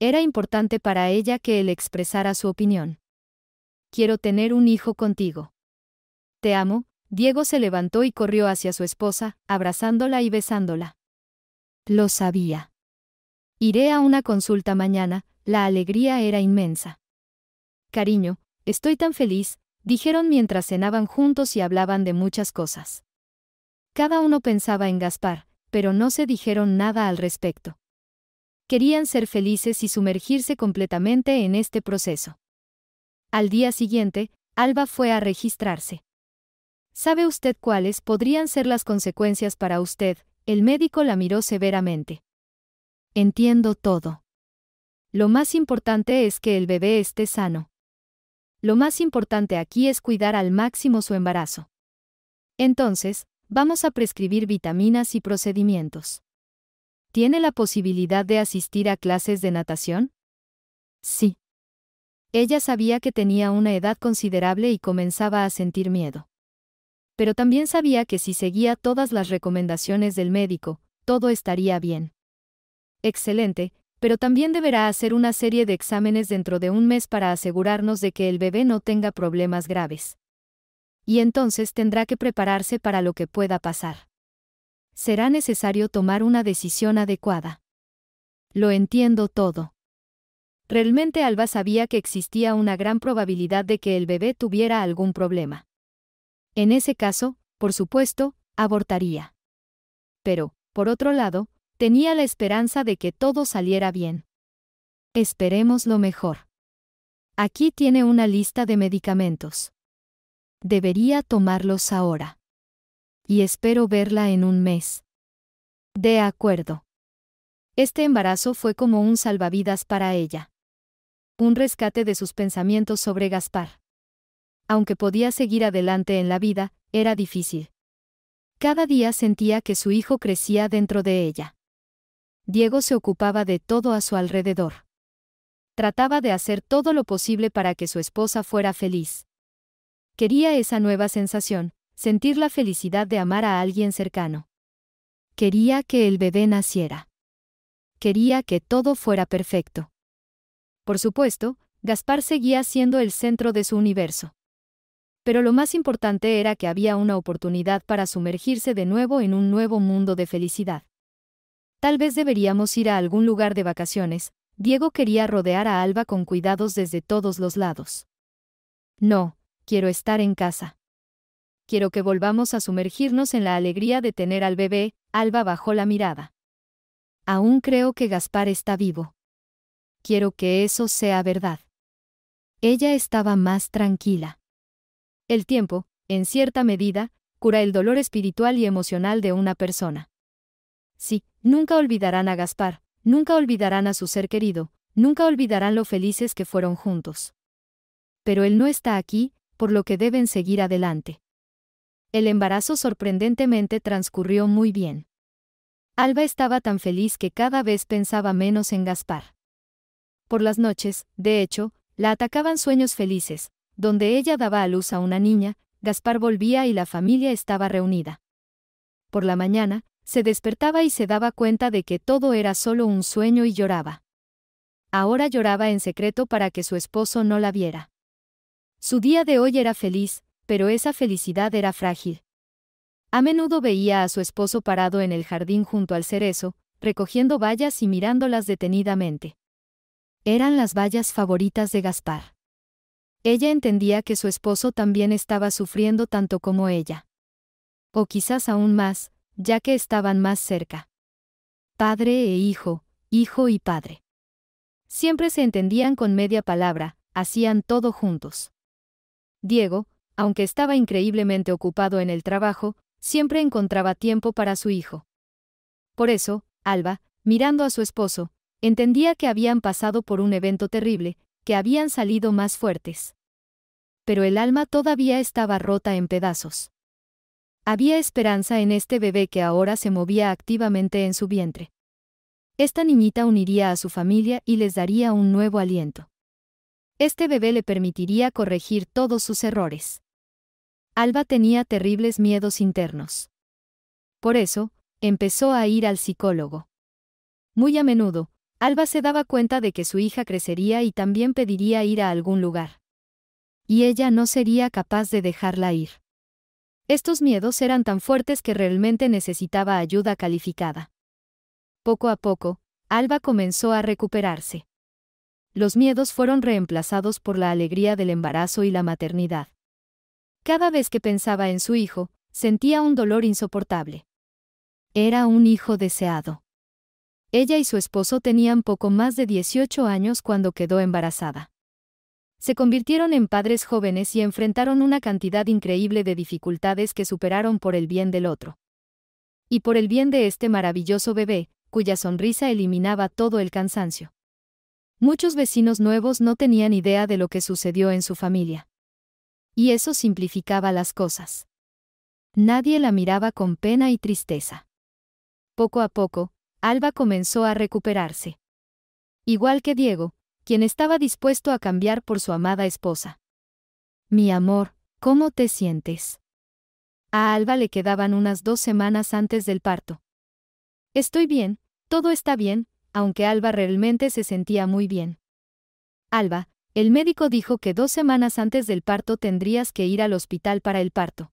Era importante para ella que él expresara su opinión. Quiero tener un hijo contigo. Te amo, Diego se levantó y corrió hacia su esposa, abrazándola y besándola. Lo sabía. Iré a una consulta mañana, la alegría era inmensa. Cariño, estoy tan feliz, dijeron mientras cenaban juntos y hablaban de muchas cosas. Cada uno pensaba en Gaspar, pero no se dijeron nada al respecto. Querían ser felices y sumergirse completamente en este proceso. Al día siguiente, Alba fue a registrarse. ¿Sabe usted cuáles podrían ser las consecuencias para usted? El médico la miró severamente. Entiendo todo. Lo más importante es que el bebé esté sano. Lo más importante aquí es cuidar al máximo su embarazo. Entonces, vamos a prescribir vitaminas y procedimientos. ¿Tiene la posibilidad de asistir a clases de natación? Sí. Ella sabía que tenía una edad considerable y comenzaba a sentir miedo. Pero también sabía que si seguía todas las recomendaciones del médico, todo estaría bien. Excelente, pero también deberá hacer una serie de exámenes dentro de un mes para asegurarnos de que el bebé no tenga problemas graves. Y entonces tendrá que prepararse para lo que pueda pasar. Será necesario tomar una decisión adecuada. Lo entiendo todo. Realmente Alba sabía que existía una gran probabilidad de que el bebé tuviera algún problema. En ese caso, por supuesto, abortaría. Pero, por otro lado, tenía la esperanza de que todo saliera bien. Esperemos lo mejor. Aquí tiene una lista de medicamentos. Debería tomarlos ahora. Y espero verla en un mes. De acuerdo. Este embarazo fue como un salvavidas para ella. Un rescate de sus pensamientos sobre Gaspar. Aunque podía seguir adelante en la vida, era difícil. Cada día sentía que su hijo crecía dentro de ella. Diego se ocupaba de todo a su alrededor. Trataba de hacer todo lo posible para que su esposa fuera feliz. Quería esa nueva sensación, sentir la felicidad de amar a alguien cercano. Quería que el bebé naciera. Quería que todo fuera perfecto. Por supuesto, Gaspar seguía siendo el centro de su universo. Pero lo más importante era que había una oportunidad para sumergirse de nuevo en un nuevo mundo de felicidad. Tal vez deberíamos ir a algún lugar de vacaciones, Diego quería rodear a Alba con cuidados desde todos los lados. No, quiero estar en casa. Quiero que volvamos a sumergirnos en la alegría de tener al bebé, Alba bajó la mirada. Aún creo que Gaspar está vivo. Quiero que eso sea verdad. Ella estaba más tranquila. El tiempo, en cierta medida, cura el dolor espiritual y emocional de una persona. Sí, Nunca olvidarán a Gaspar, nunca olvidarán a su ser querido, nunca olvidarán lo felices que fueron juntos. Pero él no está aquí, por lo que deben seguir adelante. El embarazo sorprendentemente transcurrió muy bien. Alba estaba tan feliz que cada vez pensaba menos en Gaspar. Por las noches, de hecho, la atacaban sueños felices, donde ella daba a luz a una niña, Gaspar volvía y la familia estaba reunida. Por la mañana, se despertaba y se daba cuenta de que todo era solo un sueño y lloraba. Ahora lloraba en secreto para que su esposo no la viera. Su día de hoy era feliz, pero esa felicidad era frágil. A menudo veía a su esposo parado en el jardín junto al cerezo, recogiendo vallas y mirándolas detenidamente. Eran las vallas favoritas de Gaspar. Ella entendía que su esposo también estaba sufriendo tanto como ella. O quizás aún más, ya que estaban más cerca. Padre e hijo, hijo y padre. Siempre se entendían con media palabra, hacían todo juntos. Diego, aunque estaba increíblemente ocupado en el trabajo, siempre encontraba tiempo para su hijo. Por eso, Alba, mirando a su esposo, entendía que habían pasado por un evento terrible, que habían salido más fuertes. Pero el alma todavía estaba rota en pedazos. Había esperanza en este bebé que ahora se movía activamente en su vientre. Esta niñita uniría a su familia y les daría un nuevo aliento. Este bebé le permitiría corregir todos sus errores. Alba tenía terribles miedos internos. Por eso, empezó a ir al psicólogo. Muy a menudo, Alba se daba cuenta de que su hija crecería y también pediría ir a algún lugar. Y ella no sería capaz de dejarla ir. Estos miedos eran tan fuertes que realmente necesitaba ayuda calificada. Poco a poco, Alba comenzó a recuperarse. Los miedos fueron reemplazados por la alegría del embarazo y la maternidad. Cada vez que pensaba en su hijo, sentía un dolor insoportable. Era un hijo deseado. Ella y su esposo tenían poco más de 18 años cuando quedó embarazada. Se convirtieron en padres jóvenes y enfrentaron una cantidad increíble de dificultades que superaron por el bien del otro. Y por el bien de este maravilloso bebé, cuya sonrisa eliminaba todo el cansancio. Muchos vecinos nuevos no tenían idea de lo que sucedió en su familia. Y eso simplificaba las cosas. Nadie la miraba con pena y tristeza. Poco a poco, Alba comenzó a recuperarse. Igual que Diego, quien estaba dispuesto a cambiar por su amada esposa. Mi amor, ¿cómo te sientes? A Alba le quedaban unas dos semanas antes del parto. Estoy bien, todo está bien, aunque Alba realmente se sentía muy bien. Alba, el médico dijo que dos semanas antes del parto tendrías que ir al hospital para el parto.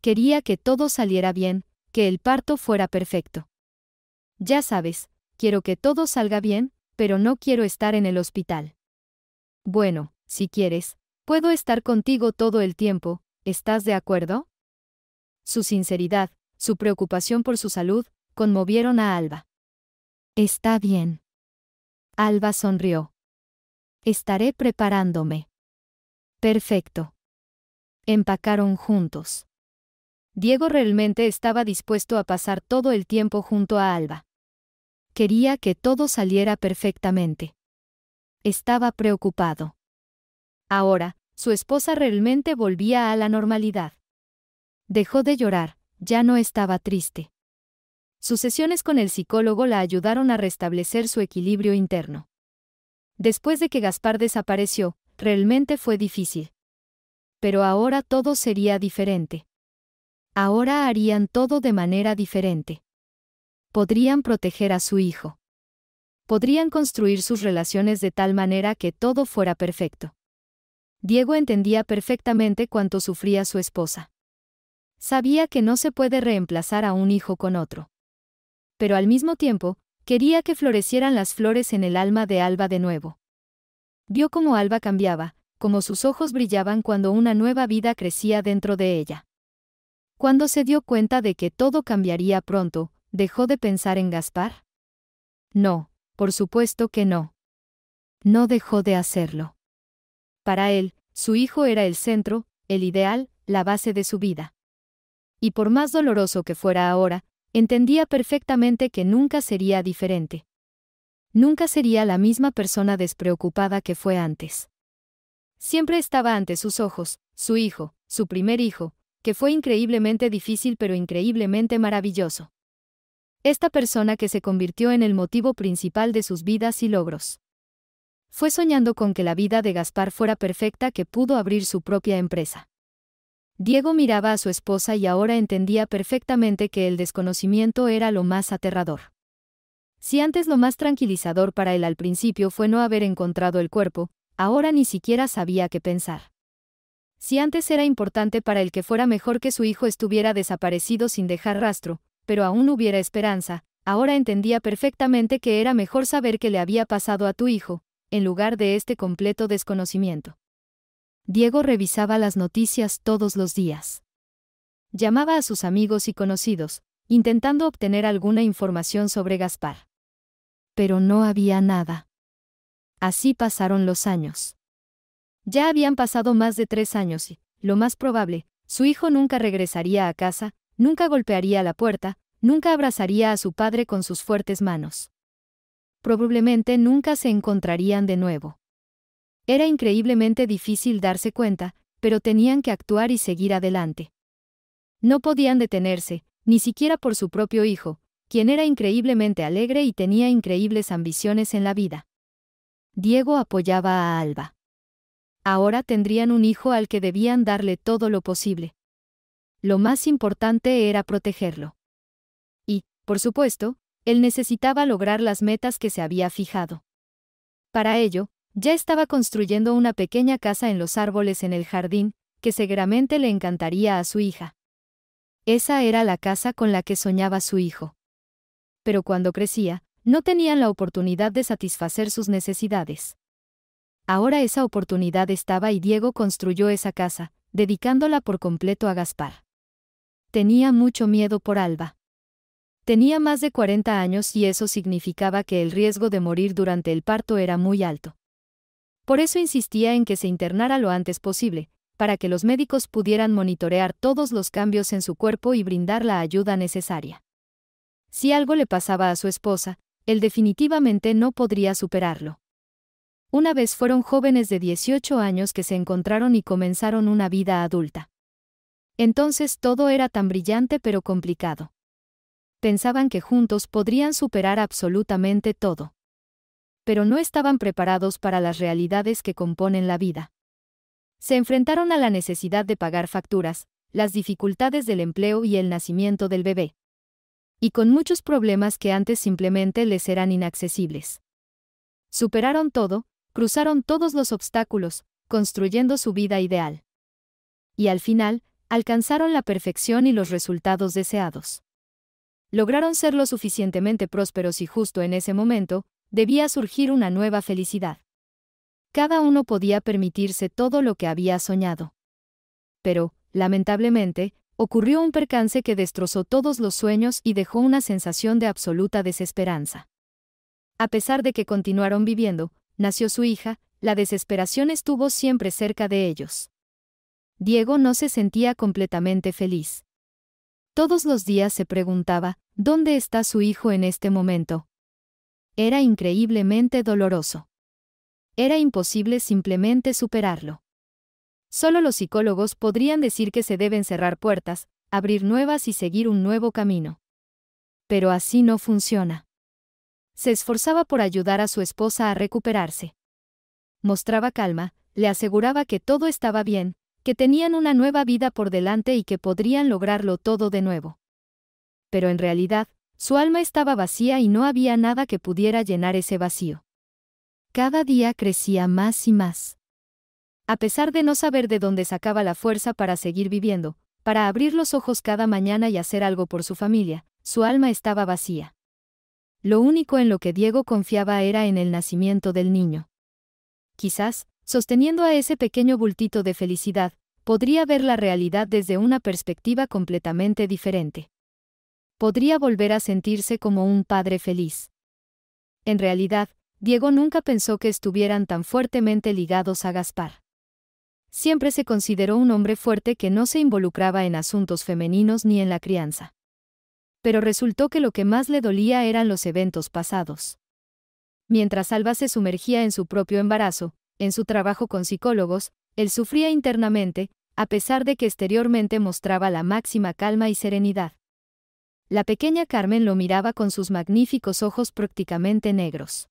Quería que todo saliera bien, que el parto fuera perfecto. Ya sabes, quiero que todo salga bien, pero no quiero estar en el hospital. Bueno, si quieres, puedo estar contigo todo el tiempo, ¿estás de acuerdo? Su sinceridad, su preocupación por su salud, conmovieron a Alba. Está bien. Alba sonrió. Estaré preparándome. Perfecto. Empacaron juntos. Diego realmente estaba dispuesto a pasar todo el tiempo junto a Alba. Quería que todo saliera perfectamente. Estaba preocupado. Ahora, su esposa realmente volvía a la normalidad. Dejó de llorar, ya no estaba triste. Sus sesiones con el psicólogo la ayudaron a restablecer su equilibrio interno. Después de que Gaspar desapareció, realmente fue difícil. Pero ahora todo sería diferente. Ahora harían todo de manera diferente podrían proteger a su hijo. Podrían construir sus relaciones de tal manera que todo fuera perfecto. Diego entendía perfectamente cuánto sufría su esposa. Sabía que no se puede reemplazar a un hijo con otro. Pero al mismo tiempo, quería que florecieran las flores en el alma de Alba de nuevo. Vio cómo Alba cambiaba, cómo sus ojos brillaban cuando una nueva vida crecía dentro de ella. Cuando se dio cuenta de que todo cambiaría pronto, ¿Dejó de pensar en Gaspar? No, por supuesto que no. No dejó de hacerlo. Para él, su hijo era el centro, el ideal, la base de su vida. Y por más doloroso que fuera ahora, entendía perfectamente que nunca sería diferente. Nunca sería la misma persona despreocupada que fue antes. Siempre estaba ante sus ojos, su hijo, su primer hijo, que fue increíblemente difícil pero increíblemente maravilloso esta persona que se convirtió en el motivo principal de sus vidas y logros. Fue soñando con que la vida de Gaspar fuera perfecta que pudo abrir su propia empresa. Diego miraba a su esposa y ahora entendía perfectamente que el desconocimiento era lo más aterrador. Si antes lo más tranquilizador para él al principio fue no haber encontrado el cuerpo, ahora ni siquiera sabía qué pensar. Si antes era importante para él que fuera mejor que su hijo estuviera desaparecido sin dejar rastro, pero aún hubiera esperanza, ahora entendía perfectamente que era mejor saber qué le había pasado a tu hijo, en lugar de este completo desconocimiento. Diego revisaba las noticias todos los días. Llamaba a sus amigos y conocidos, intentando obtener alguna información sobre Gaspar. Pero no había nada. Así pasaron los años. Ya habían pasado más de tres años y, lo más probable, su hijo nunca regresaría a casa, nunca golpearía la puerta, nunca abrazaría a su padre con sus fuertes manos. Probablemente nunca se encontrarían de nuevo. Era increíblemente difícil darse cuenta, pero tenían que actuar y seguir adelante. No podían detenerse, ni siquiera por su propio hijo, quien era increíblemente alegre y tenía increíbles ambiciones en la vida. Diego apoyaba a Alba. Ahora tendrían un hijo al que debían darle todo lo posible. Lo más importante era protegerlo. Y, por supuesto, él necesitaba lograr las metas que se había fijado. Para ello, ya estaba construyendo una pequeña casa en los árboles en el jardín, que seguramente le encantaría a su hija. Esa era la casa con la que soñaba su hijo. Pero cuando crecía, no tenían la oportunidad de satisfacer sus necesidades. Ahora esa oportunidad estaba y Diego construyó esa casa, dedicándola por completo a Gaspar. Tenía mucho miedo por Alba. Tenía más de 40 años y eso significaba que el riesgo de morir durante el parto era muy alto. Por eso insistía en que se internara lo antes posible, para que los médicos pudieran monitorear todos los cambios en su cuerpo y brindar la ayuda necesaria. Si algo le pasaba a su esposa, él definitivamente no podría superarlo. Una vez fueron jóvenes de 18 años que se encontraron y comenzaron una vida adulta. Entonces todo era tan brillante pero complicado. Pensaban que juntos podrían superar absolutamente todo. Pero no estaban preparados para las realidades que componen la vida. Se enfrentaron a la necesidad de pagar facturas, las dificultades del empleo y el nacimiento del bebé. Y con muchos problemas que antes simplemente les eran inaccesibles. Superaron todo, cruzaron todos los obstáculos, construyendo su vida ideal. Y al final, alcanzaron la perfección y los resultados deseados. Lograron ser lo suficientemente prósperos y justo en ese momento, debía surgir una nueva felicidad. Cada uno podía permitirse todo lo que había soñado. Pero, lamentablemente, ocurrió un percance que destrozó todos los sueños y dejó una sensación de absoluta desesperanza. A pesar de que continuaron viviendo, nació su hija, la desesperación estuvo siempre cerca de ellos. Diego no se sentía completamente feliz. Todos los días se preguntaba, ¿dónde está su hijo en este momento? Era increíblemente doloroso. Era imposible simplemente superarlo. Solo los psicólogos podrían decir que se deben cerrar puertas, abrir nuevas y seguir un nuevo camino. Pero así no funciona. Se esforzaba por ayudar a su esposa a recuperarse. Mostraba calma, le aseguraba que todo estaba bien, que tenían una nueva vida por delante y que podrían lograrlo todo de nuevo. Pero en realidad, su alma estaba vacía y no había nada que pudiera llenar ese vacío. Cada día crecía más y más. A pesar de no saber de dónde sacaba la fuerza para seguir viviendo, para abrir los ojos cada mañana y hacer algo por su familia, su alma estaba vacía. Lo único en lo que Diego confiaba era en el nacimiento del niño. Quizás, Sosteniendo a ese pequeño bultito de felicidad, podría ver la realidad desde una perspectiva completamente diferente. Podría volver a sentirse como un padre feliz. En realidad, Diego nunca pensó que estuvieran tan fuertemente ligados a Gaspar. Siempre se consideró un hombre fuerte que no se involucraba en asuntos femeninos ni en la crianza. Pero resultó que lo que más le dolía eran los eventos pasados. Mientras Alba se sumergía en su propio embarazo, en su trabajo con psicólogos, él sufría internamente, a pesar de que exteriormente mostraba la máxima calma y serenidad. La pequeña Carmen lo miraba con sus magníficos ojos prácticamente negros.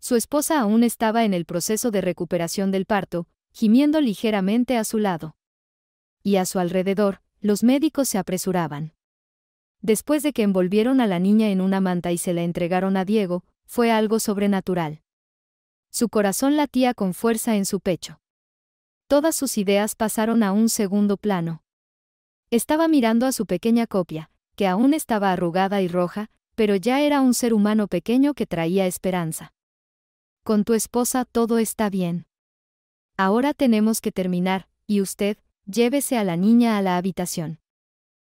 Su esposa aún estaba en el proceso de recuperación del parto, gimiendo ligeramente a su lado. Y a su alrededor, los médicos se apresuraban. Después de que envolvieron a la niña en una manta y se la entregaron a Diego, fue algo sobrenatural. Su corazón latía con fuerza en su pecho. Todas sus ideas pasaron a un segundo plano. Estaba mirando a su pequeña copia, que aún estaba arrugada y roja, pero ya era un ser humano pequeño que traía esperanza. Con tu esposa todo está bien. Ahora tenemos que terminar, y usted, llévese a la niña a la habitación.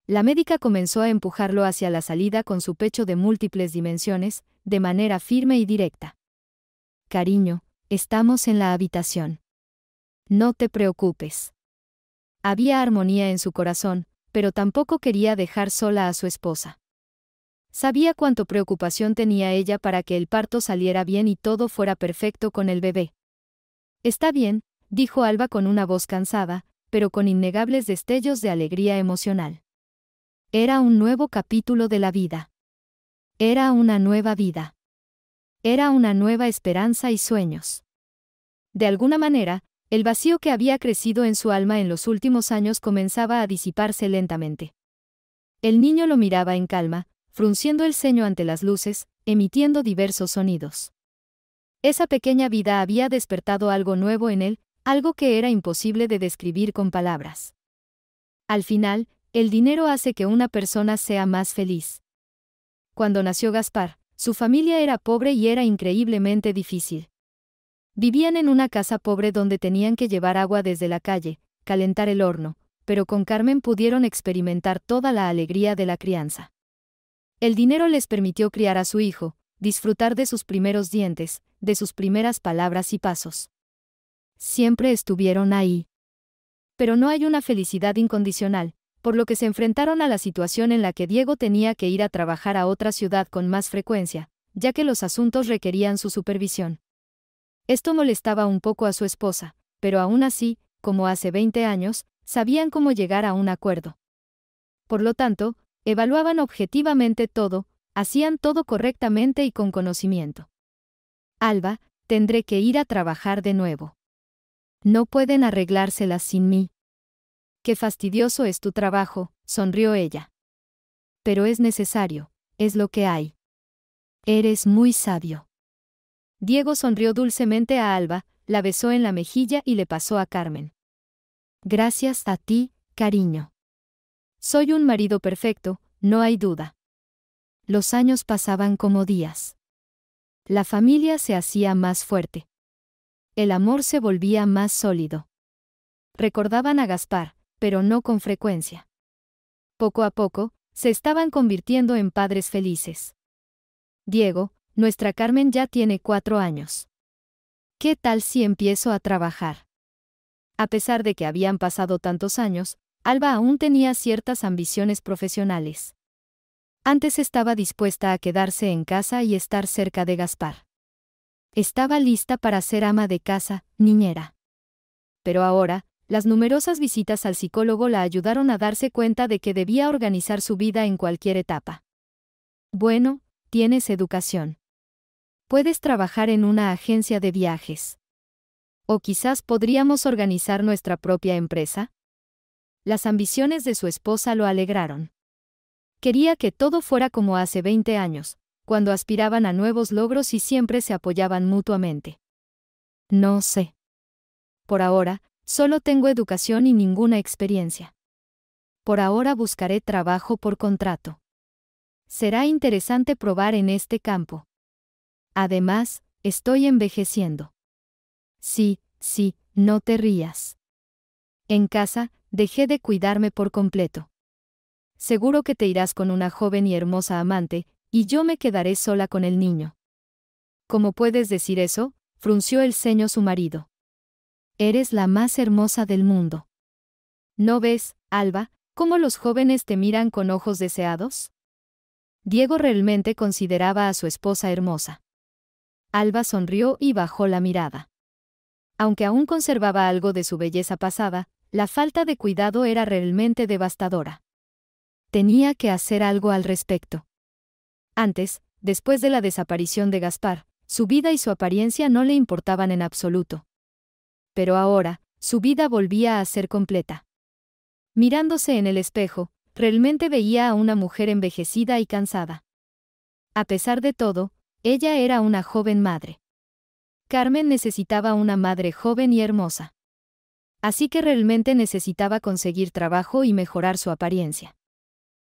La médica comenzó a empujarlo hacia la salida con su pecho de múltiples dimensiones, de manera firme y directa. Cariño, estamos en la habitación. No te preocupes. Había armonía en su corazón, pero tampoco quería dejar sola a su esposa. Sabía cuánto preocupación tenía ella para que el parto saliera bien y todo fuera perfecto con el bebé. Está bien, dijo Alba con una voz cansada, pero con innegables destellos de alegría emocional. Era un nuevo capítulo de la vida. Era una nueva vida. Era una nueva esperanza y sueños. De alguna manera, el vacío que había crecido en su alma en los últimos años comenzaba a disiparse lentamente. El niño lo miraba en calma, frunciendo el ceño ante las luces, emitiendo diversos sonidos. Esa pequeña vida había despertado algo nuevo en él, algo que era imposible de describir con palabras. Al final, el dinero hace que una persona sea más feliz. Cuando nació Gaspar, su familia era pobre y era increíblemente difícil. Vivían en una casa pobre donde tenían que llevar agua desde la calle, calentar el horno, pero con Carmen pudieron experimentar toda la alegría de la crianza. El dinero les permitió criar a su hijo, disfrutar de sus primeros dientes, de sus primeras palabras y pasos. Siempre estuvieron ahí. Pero no hay una felicidad incondicional, por lo que se enfrentaron a la situación en la que Diego tenía que ir a trabajar a otra ciudad con más frecuencia, ya que los asuntos requerían su supervisión. Esto molestaba un poco a su esposa, pero aún así, como hace 20 años, sabían cómo llegar a un acuerdo. Por lo tanto, evaluaban objetivamente todo, hacían todo correctamente y con conocimiento. Alba, tendré que ir a trabajar de nuevo. No pueden arreglárselas sin mí, Qué fastidioso es tu trabajo, sonrió ella. Pero es necesario, es lo que hay. Eres muy sabio. Diego sonrió dulcemente a Alba, la besó en la mejilla y le pasó a Carmen. Gracias a ti, cariño. Soy un marido perfecto, no hay duda. Los años pasaban como días. La familia se hacía más fuerte. El amor se volvía más sólido. Recordaban a Gaspar, pero no con frecuencia. Poco a poco, se estaban convirtiendo en padres felices. Diego, nuestra Carmen ya tiene cuatro años. ¿Qué tal si empiezo a trabajar? A pesar de que habían pasado tantos años, Alba aún tenía ciertas ambiciones profesionales. Antes estaba dispuesta a quedarse en casa y estar cerca de Gaspar. Estaba lista para ser ama de casa, niñera. Pero ahora, las numerosas visitas al psicólogo la ayudaron a darse cuenta de que debía organizar su vida en cualquier etapa. Bueno, tienes educación. Puedes trabajar en una agencia de viajes. O quizás podríamos organizar nuestra propia empresa. Las ambiciones de su esposa lo alegraron. Quería que todo fuera como hace 20 años, cuando aspiraban a nuevos logros y siempre se apoyaban mutuamente. No sé. Por ahora, Solo tengo educación y ninguna experiencia. Por ahora buscaré trabajo por contrato. Será interesante probar en este campo. Además, estoy envejeciendo. Sí, sí, no te rías. En casa, dejé de cuidarme por completo. Seguro que te irás con una joven y hermosa amante, y yo me quedaré sola con el niño. ¿Cómo puedes decir eso? frunció el ceño su marido. Eres la más hermosa del mundo. ¿No ves, Alba, cómo los jóvenes te miran con ojos deseados? Diego realmente consideraba a su esposa hermosa. Alba sonrió y bajó la mirada. Aunque aún conservaba algo de su belleza pasada, la falta de cuidado era realmente devastadora. Tenía que hacer algo al respecto. Antes, después de la desaparición de Gaspar, su vida y su apariencia no le importaban en absoluto pero ahora, su vida volvía a ser completa. Mirándose en el espejo, realmente veía a una mujer envejecida y cansada. A pesar de todo, ella era una joven madre. Carmen necesitaba una madre joven y hermosa. Así que realmente necesitaba conseguir trabajo y mejorar su apariencia.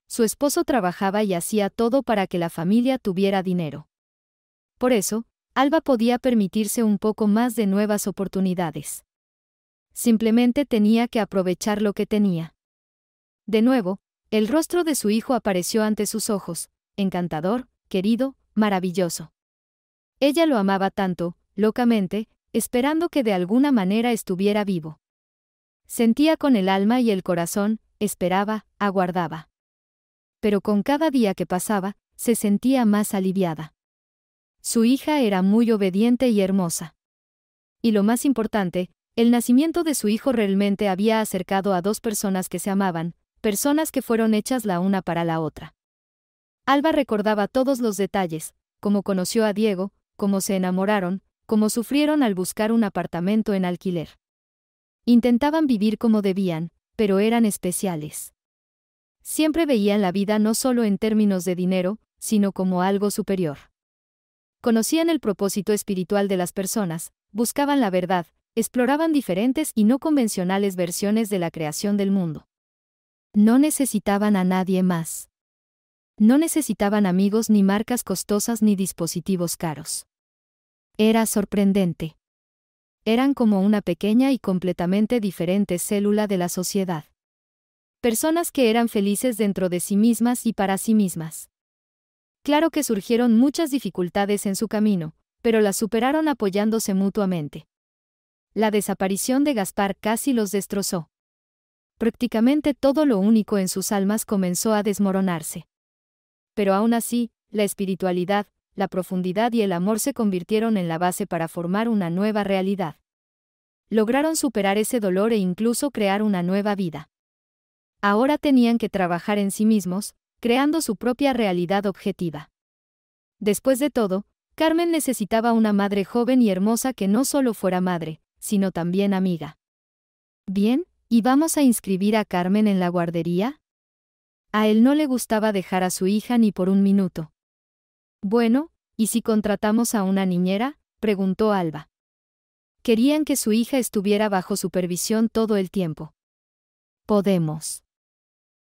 Su esposo trabajaba y hacía todo para que la familia tuviera dinero. Por eso, Alba podía permitirse un poco más de nuevas oportunidades. Simplemente tenía que aprovechar lo que tenía. De nuevo, el rostro de su hijo apareció ante sus ojos, encantador, querido, maravilloso. Ella lo amaba tanto, locamente, esperando que de alguna manera estuviera vivo. Sentía con el alma y el corazón, esperaba, aguardaba. Pero con cada día que pasaba, se sentía más aliviada. Su hija era muy obediente y hermosa. Y lo más importante, el nacimiento de su hijo realmente había acercado a dos personas que se amaban, personas que fueron hechas la una para la otra. Alba recordaba todos los detalles, cómo conoció a Diego, cómo se enamoraron, cómo sufrieron al buscar un apartamento en alquiler. Intentaban vivir como debían, pero eran especiales. Siempre veían la vida no solo en términos de dinero, sino como algo superior. Conocían el propósito espiritual de las personas, buscaban la verdad, exploraban diferentes y no convencionales versiones de la creación del mundo. No necesitaban a nadie más. No necesitaban amigos ni marcas costosas ni dispositivos caros. Era sorprendente. Eran como una pequeña y completamente diferente célula de la sociedad. Personas que eran felices dentro de sí mismas y para sí mismas. Claro que surgieron muchas dificultades en su camino, pero las superaron apoyándose mutuamente. La desaparición de Gaspar casi los destrozó. Prácticamente todo lo único en sus almas comenzó a desmoronarse. Pero aún así, la espiritualidad, la profundidad y el amor se convirtieron en la base para formar una nueva realidad. Lograron superar ese dolor e incluso crear una nueva vida. Ahora tenían que trabajar en sí mismos, creando su propia realidad objetiva. Después de todo, Carmen necesitaba una madre joven y hermosa que no solo fuera madre, sino también amiga. Bien, ¿y vamos a inscribir a Carmen en la guardería? A él no le gustaba dejar a su hija ni por un minuto. Bueno, ¿y si contratamos a una niñera? preguntó Alba. Querían que su hija estuviera bajo supervisión todo el tiempo. Podemos.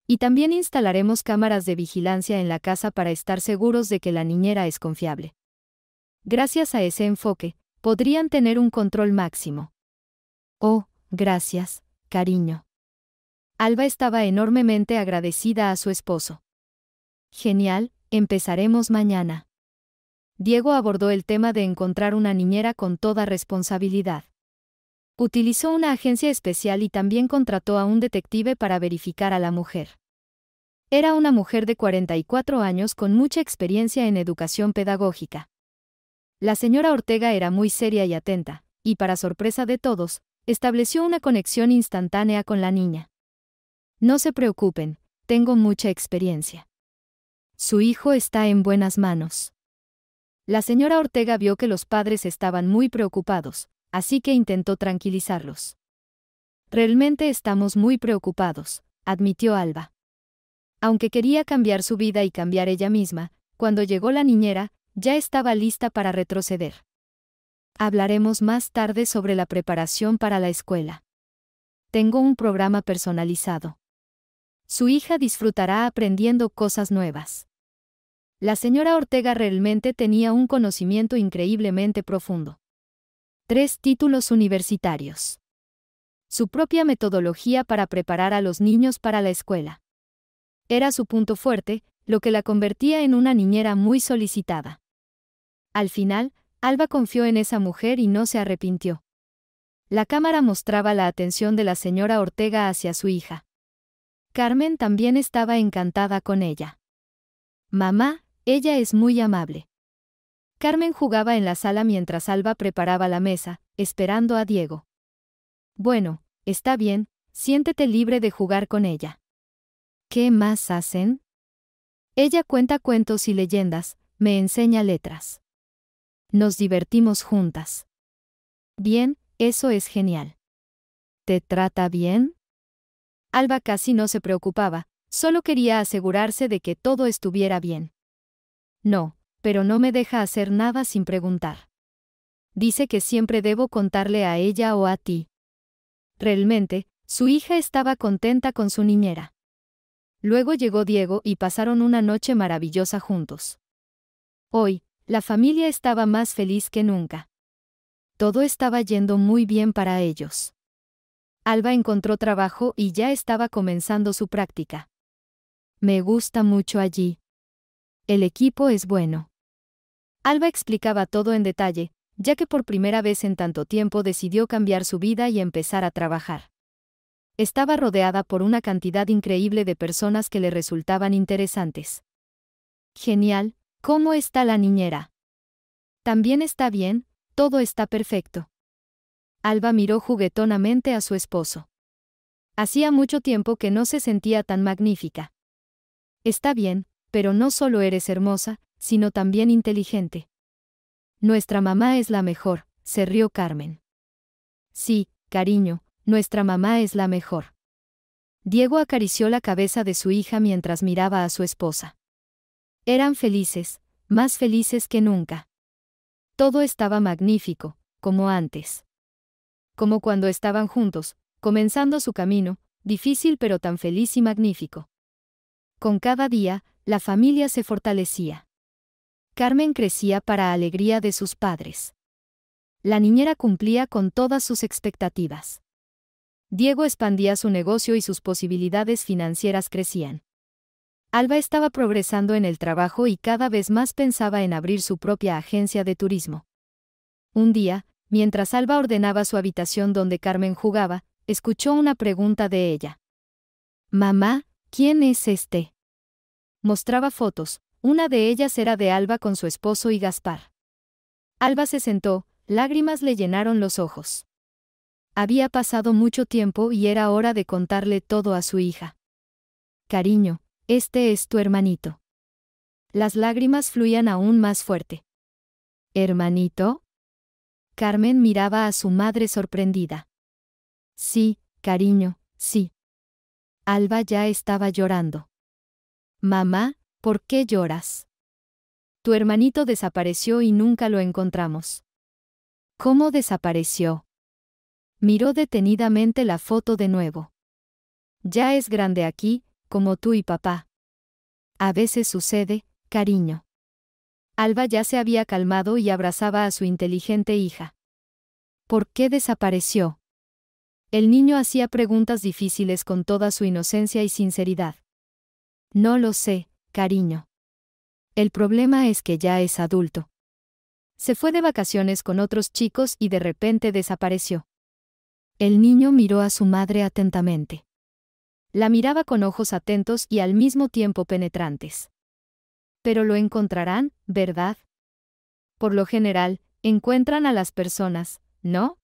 Y también instalaremos cámaras de vigilancia en la casa para estar seguros de que la niñera es confiable. Gracias a ese enfoque, podrían tener un control máximo. Oh, gracias, cariño. Alba estaba enormemente agradecida a su esposo. Genial, empezaremos mañana. Diego abordó el tema de encontrar una niñera con toda responsabilidad. Utilizó una agencia especial y también contrató a un detective para verificar a la mujer. Era una mujer de 44 años con mucha experiencia en educación pedagógica. La señora Ortega era muy seria y atenta, y para sorpresa de todos, estableció una conexión instantánea con la niña. No se preocupen, tengo mucha experiencia. Su hijo está en buenas manos. La señora Ortega vio que los padres estaban muy preocupados, así que intentó tranquilizarlos. Realmente estamos muy preocupados, admitió Alba. Aunque quería cambiar su vida y cambiar ella misma, cuando llegó la niñera, ya estaba lista para retroceder. Hablaremos más tarde sobre la preparación para la escuela. Tengo un programa personalizado. Su hija disfrutará aprendiendo cosas nuevas. La señora Ortega realmente tenía un conocimiento increíblemente profundo. Tres títulos universitarios. Su propia metodología para preparar a los niños para la escuela. Era su punto fuerte, lo que la convertía en una niñera muy solicitada. Al final, Alba confió en esa mujer y no se arrepintió. La cámara mostraba la atención de la señora Ortega hacia su hija. Carmen también estaba encantada con ella. Mamá, ella es muy amable. Carmen jugaba en la sala mientras Alba preparaba la mesa, esperando a Diego. Bueno, está bien, siéntete libre de jugar con ella. ¿Qué más hacen? Ella cuenta cuentos y leyendas, me enseña letras. Nos divertimos juntas. Bien, eso es genial. ¿Te trata bien? Alba casi no se preocupaba, solo quería asegurarse de que todo estuviera bien. No, pero no me deja hacer nada sin preguntar. Dice que siempre debo contarle a ella o a ti. Realmente, su hija estaba contenta con su niñera. Luego llegó Diego y pasaron una noche maravillosa juntos. Hoy, la familia estaba más feliz que nunca. Todo estaba yendo muy bien para ellos. Alba encontró trabajo y ya estaba comenzando su práctica. Me gusta mucho allí. El equipo es bueno. Alba explicaba todo en detalle, ya que por primera vez en tanto tiempo decidió cambiar su vida y empezar a trabajar. Estaba rodeada por una cantidad increíble de personas que le resultaban interesantes. Genial, ¿cómo está la niñera? También está bien, todo está perfecto. Alba miró juguetonamente a su esposo. Hacía mucho tiempo que no se sentía tan magnífica. Está bien, pero no solo eres hermosa, sino también inteligente. Nuestra mamá es la mejor, se rió Carmen. Sí, cariño, nuestra mamá es la mejor. Diego acarició la cabeza de su hija mientras miraba a su esposa. Eran felices, más felices que nunca. Todo estaba magnífico, como antes. Como cuando estaban juntos, comenzando su camino, difícil pero tan feliz y magnífico. Con cada día, la familia se fortalecía. Carmen crecía para alegría de sus padres. La niñera cumplía con todas sus expectativas. Diego expandía su negocio y sus posibilidades financieras crecían. Alba estaba progresando en el trabajo y cada vez más pensaba en abrir su propia agencia de turismo. Un día, mientras Alba ordenaba su habitación donde Carmen jugaba, escuchó una pregunta de ella. Mamá, ¿quién es este? Mostraba fotos, una de ellas era de Alba con su esposo y Gaspar. Alba se sentó, lágrimas le llenaron los ojos. Había pasado mucho tiempo y era hora de contarle todo a su hija. Cariño, este es tu hermanito. Las lágrimas fluían aún más fuerte. ¿Hermanito? Carmen miraba a su madre sorprendida. Sí, cariño, sí. Alba ya estaba llorando. Mamá, ¿Por qué lloras? Tu hermanito desapareció y nunca lo encontramos. ¿Cómo desapareció? Miró detenidamente la foto de nuevo. Ya es grande aquí, como tú y papá. A veces sucede, cariño. Alba ya se había calmado y abrazaba a su inteligente hija. ¿Por qué desapareció? El niño hacía preguntas difíciles con toda su inocencia y sinceridad. No lo sé, Cariño. El problema es que ya es adulto. Se fue de vacaciones con otros chicos y de repente desapareció. El niño miró a su madre atentamente. La miraba con ojos atentos y al mismo tiempo penetrantes. Pero lo encontrarán, ¿verdad? Por lo general, encuentran a las personas, ¿no?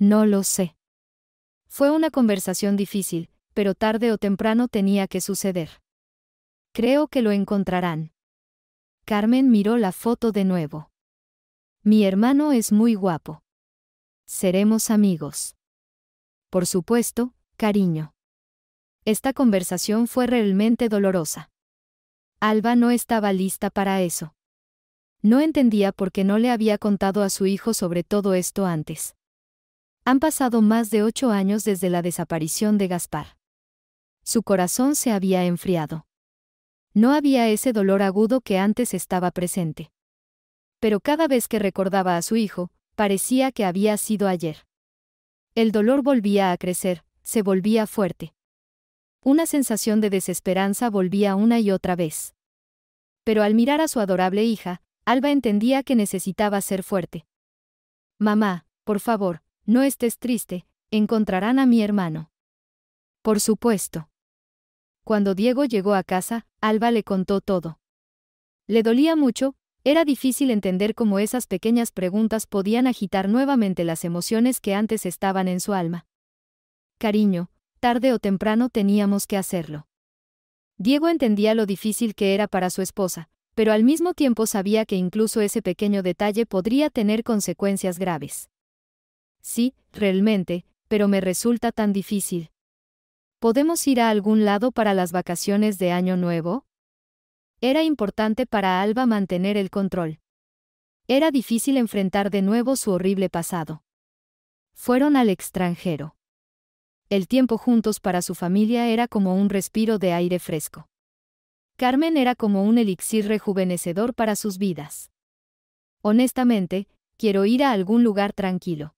No lo sé. Fue una conversación difícil, pero tarde o temprano tenía que suceder. Creo que lo encontrarán. Carmen miró la foto de nuevo. Mi hermano es muy guapo. Seremos amigos. Por supuesto, cariño. Esta conversación fue realmente dolorosa. Alba no estaba lista para eso. No entendía por qué no le había contado a su hijo sobre todo esto antes. Han pasado más de ocho años desde la desaparición de Gaspar. Su corazón se había enfriado. No había ese dolor agudo que antes estaba presente. Pero cada vez que recordaba a su hijo, parecía que había sido ayer. El dolor volvía a crecer, se volvía fuerte. Una sensación de desesperanza volvía una y otra vez. Pero al mirar a su adorable hija, Alba entendía que necesitaba ser fuerte. Mamá, por favor, no estés triste, encontrarán a mi hermano. Por supuesto. Cuando Diego llegó a casa, Alba le contó todo. Le dolía mucho, era difícil entender cómo esas pequeñas preguntas podían agitar nuevamente las emociones que antes estaban en su alma. Cariño, tarde o temprano teníamos que hacerlo. Diego entendía lo difícil que era para su esposa, pero al mismo tiempo sabía que incluso ese pequeño detalle podría tener consecuencias graves. Sí, realmente, pero me resulta tan difícil. ¿Podemos ir a algún lado para las vacaciones de Año Nuevo? Era importante para Alba mantener el control. Era difícil enfrentar de nuevo su horrible pasado. Fueron al extranjero. El tiempo juntos para su familia era como un respiro de aire fresco. Carmen era como un elixir rejuvenecedor para sus vidas. Honestamente, quiero ir a algún lugar tranquilo.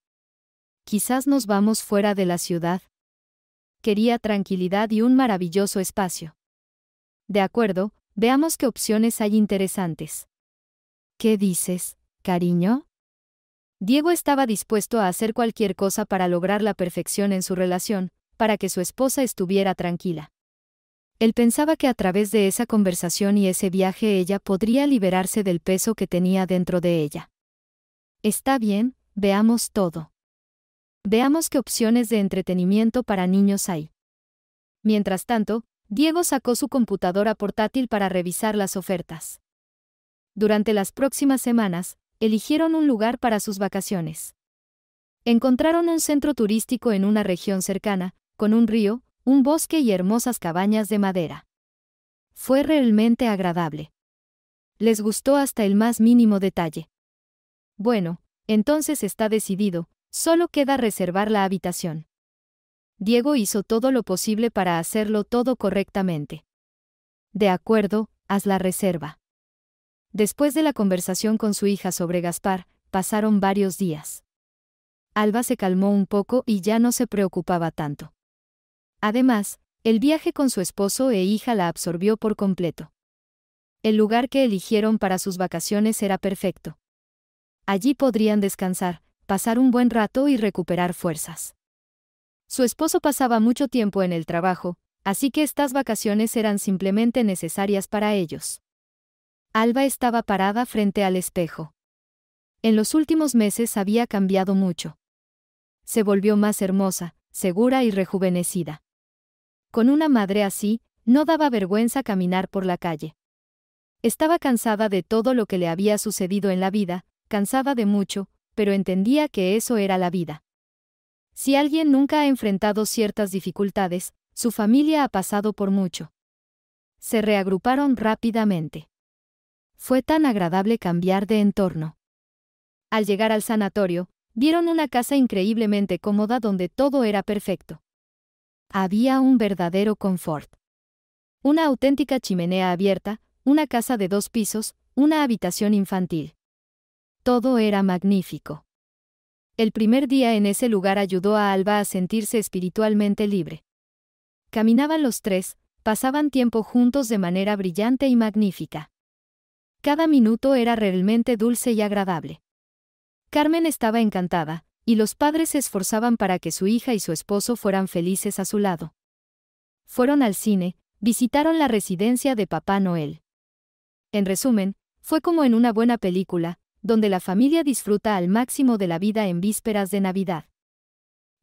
Quizás nos vamos fuera de la ciudad, quería tranquilidad y un maravilloso espacio. De acuerdo, veamos qué opciones hay interesantes. ¿Qué dices, cariño? Diego estaba dispuesto a hacer cualquier cosa para lograr la perfección en su relación, para que su esposa estuviera tranquila. Él pensaba que a través de esa conversación y ese viaje ella podría liberarse del peso que tenía dentro de ella. Está bien, veamos todo. Veamos qué opciones de entretenimiento para niños hay. Mientras tanto, Diego sacó su computadora portátil para revisar las ofertas. Durante las próximas semanas, eligieron un lugar para sus vacaciones. Encontraron un centro turístico en una región cercana, con un río, un bosque y hermosas cabañas de madera. Fue realmente agradable. Les gustó hasta el más mínimo detalle. Bueno, entonces está decidido, Solo queda reservar la habitación. Diego hizo todo lo posible para hacerlo todo correctamente. De acuerdo, haz la reserva. Después de la conversación con su hija sobre Gaspar, pasaron varios días. Alba se calmó un poco y ya no se preocupaba tanto. Además, el viaje con su esposo e hija la absorbió por completo. El lugar que eligieron para sus vacaciones era perfecto. Allí podrían descansar, pasar un buen rato y recuperar fuerzas. Su esposo pasaba mucho tiempo en el trabajo, así que estas vacaciones eran simplemente necesarias para ellos. Alba estaba parada frente al espejo. En los últimos meses había cambiado mucho. Se volvió más hermosa, segura y rejuvenecida. Con una madre así, no daba vergüenza caminar por la calle. Estaba cansada de todo lo que le había sucedido en la vida, cansada de mucho, pero entendía que eso era la vida. Si alguien nunca ha enfrentado ciertas dificultades, su familia ha pasado por mucho. Se reagruparon rápidamente. Fue tan agradable cambiar de entorno. Al llegar al sanatorio, vieron una casa increíblemente cómoda donde todo era perfecto. Había un verdadero confort. Una auténtica chimenea abierta, una casa de dos pisos, una habitación infantil. Todo era magnífico. El primer día en ese lugar ayudó a Alba a sentirse espiritualmente libre. Caminaban los tres, pasaban tiempo juntos de manera brillante y magnífica. Cada minuto era realmente dulce y agradable. Carmen estaba encantada, y los padres se esforzaban para que su hija y su esposo fueran felices a su lado. Fueron al cine, visitaron la residencia de Papá Noel. En resumen, fue como en una buena película, donde la familia disfruta al máximo de la vida en vísperas de Navidad.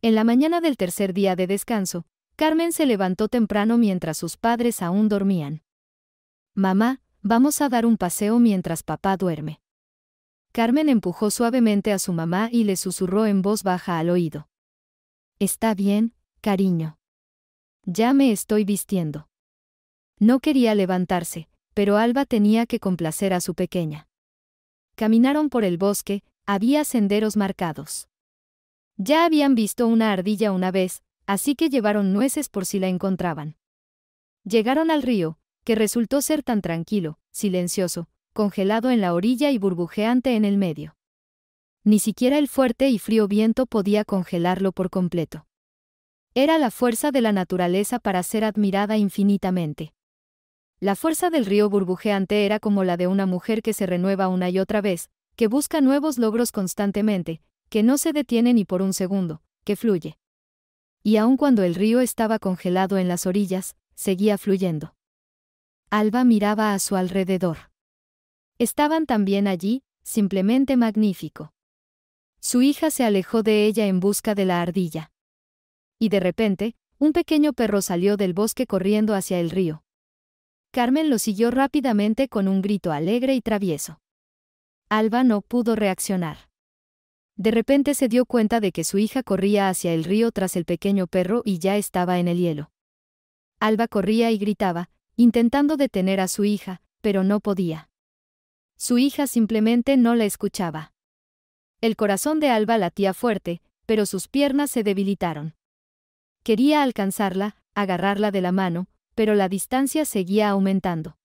En la mañana del tercer día de descanso, Carmen se levantó temprano mientras sus padres aún dormían. Mamá, vamos a dar un paseo mientras papá duerme. Carmen empujó suavemente a su mamá y le susurró en voz baja al oído. Está bien, cariño. Ya me estoy vistiendo. No quería levantarse, pero Alba tenía que complacer a su pequeña. Caminaron por el bosque, había senderos marcados. Ya habían visto una ardilla una vez, así que llevaron nueces por si la encontraban. Llegaron al río, que resultó ser tan tranquilo, silencioso, congelado en la orilla y burbujeante en el medio. Ni siquiera el fuerte y frío viento podía congelarlo por completo. Era la fuerza de la naturaleza para ser admirada infinitamente. La fuerza del río burbujeante era como la de una mujer que se renueva una y otra vez, que busca nuevos logros constantemente, que no se detiene ni por un segundo, que fluye. Y aun cuando el río estaba congelado en las orillas, seguía fluyendo. Alba miraba a su alrededor. Estaban también allí, simplemente magnífico. Su hija se alejó de ella en busca de la ardilla. Y de repente, un pequeño perro salió del bosque corriendo hacia el río, Carmen lo siguió rápidamente con un grito alegre y travieso. Alba no pudo reaccionar. De repente se dio cuenta de que su hija corría hacia el río tras el pequeño perro y ya estaba en el hielo. Alba corría y gritaba, intentando detener a su hija, pero no podía. Su hija simplemente no la escuchaba. El corazón de Alba latía fuerte, pero sus piernas se debilitaron. Quería alcanzarla, agarrarla de la mano, pero la distancia seguía aumentando.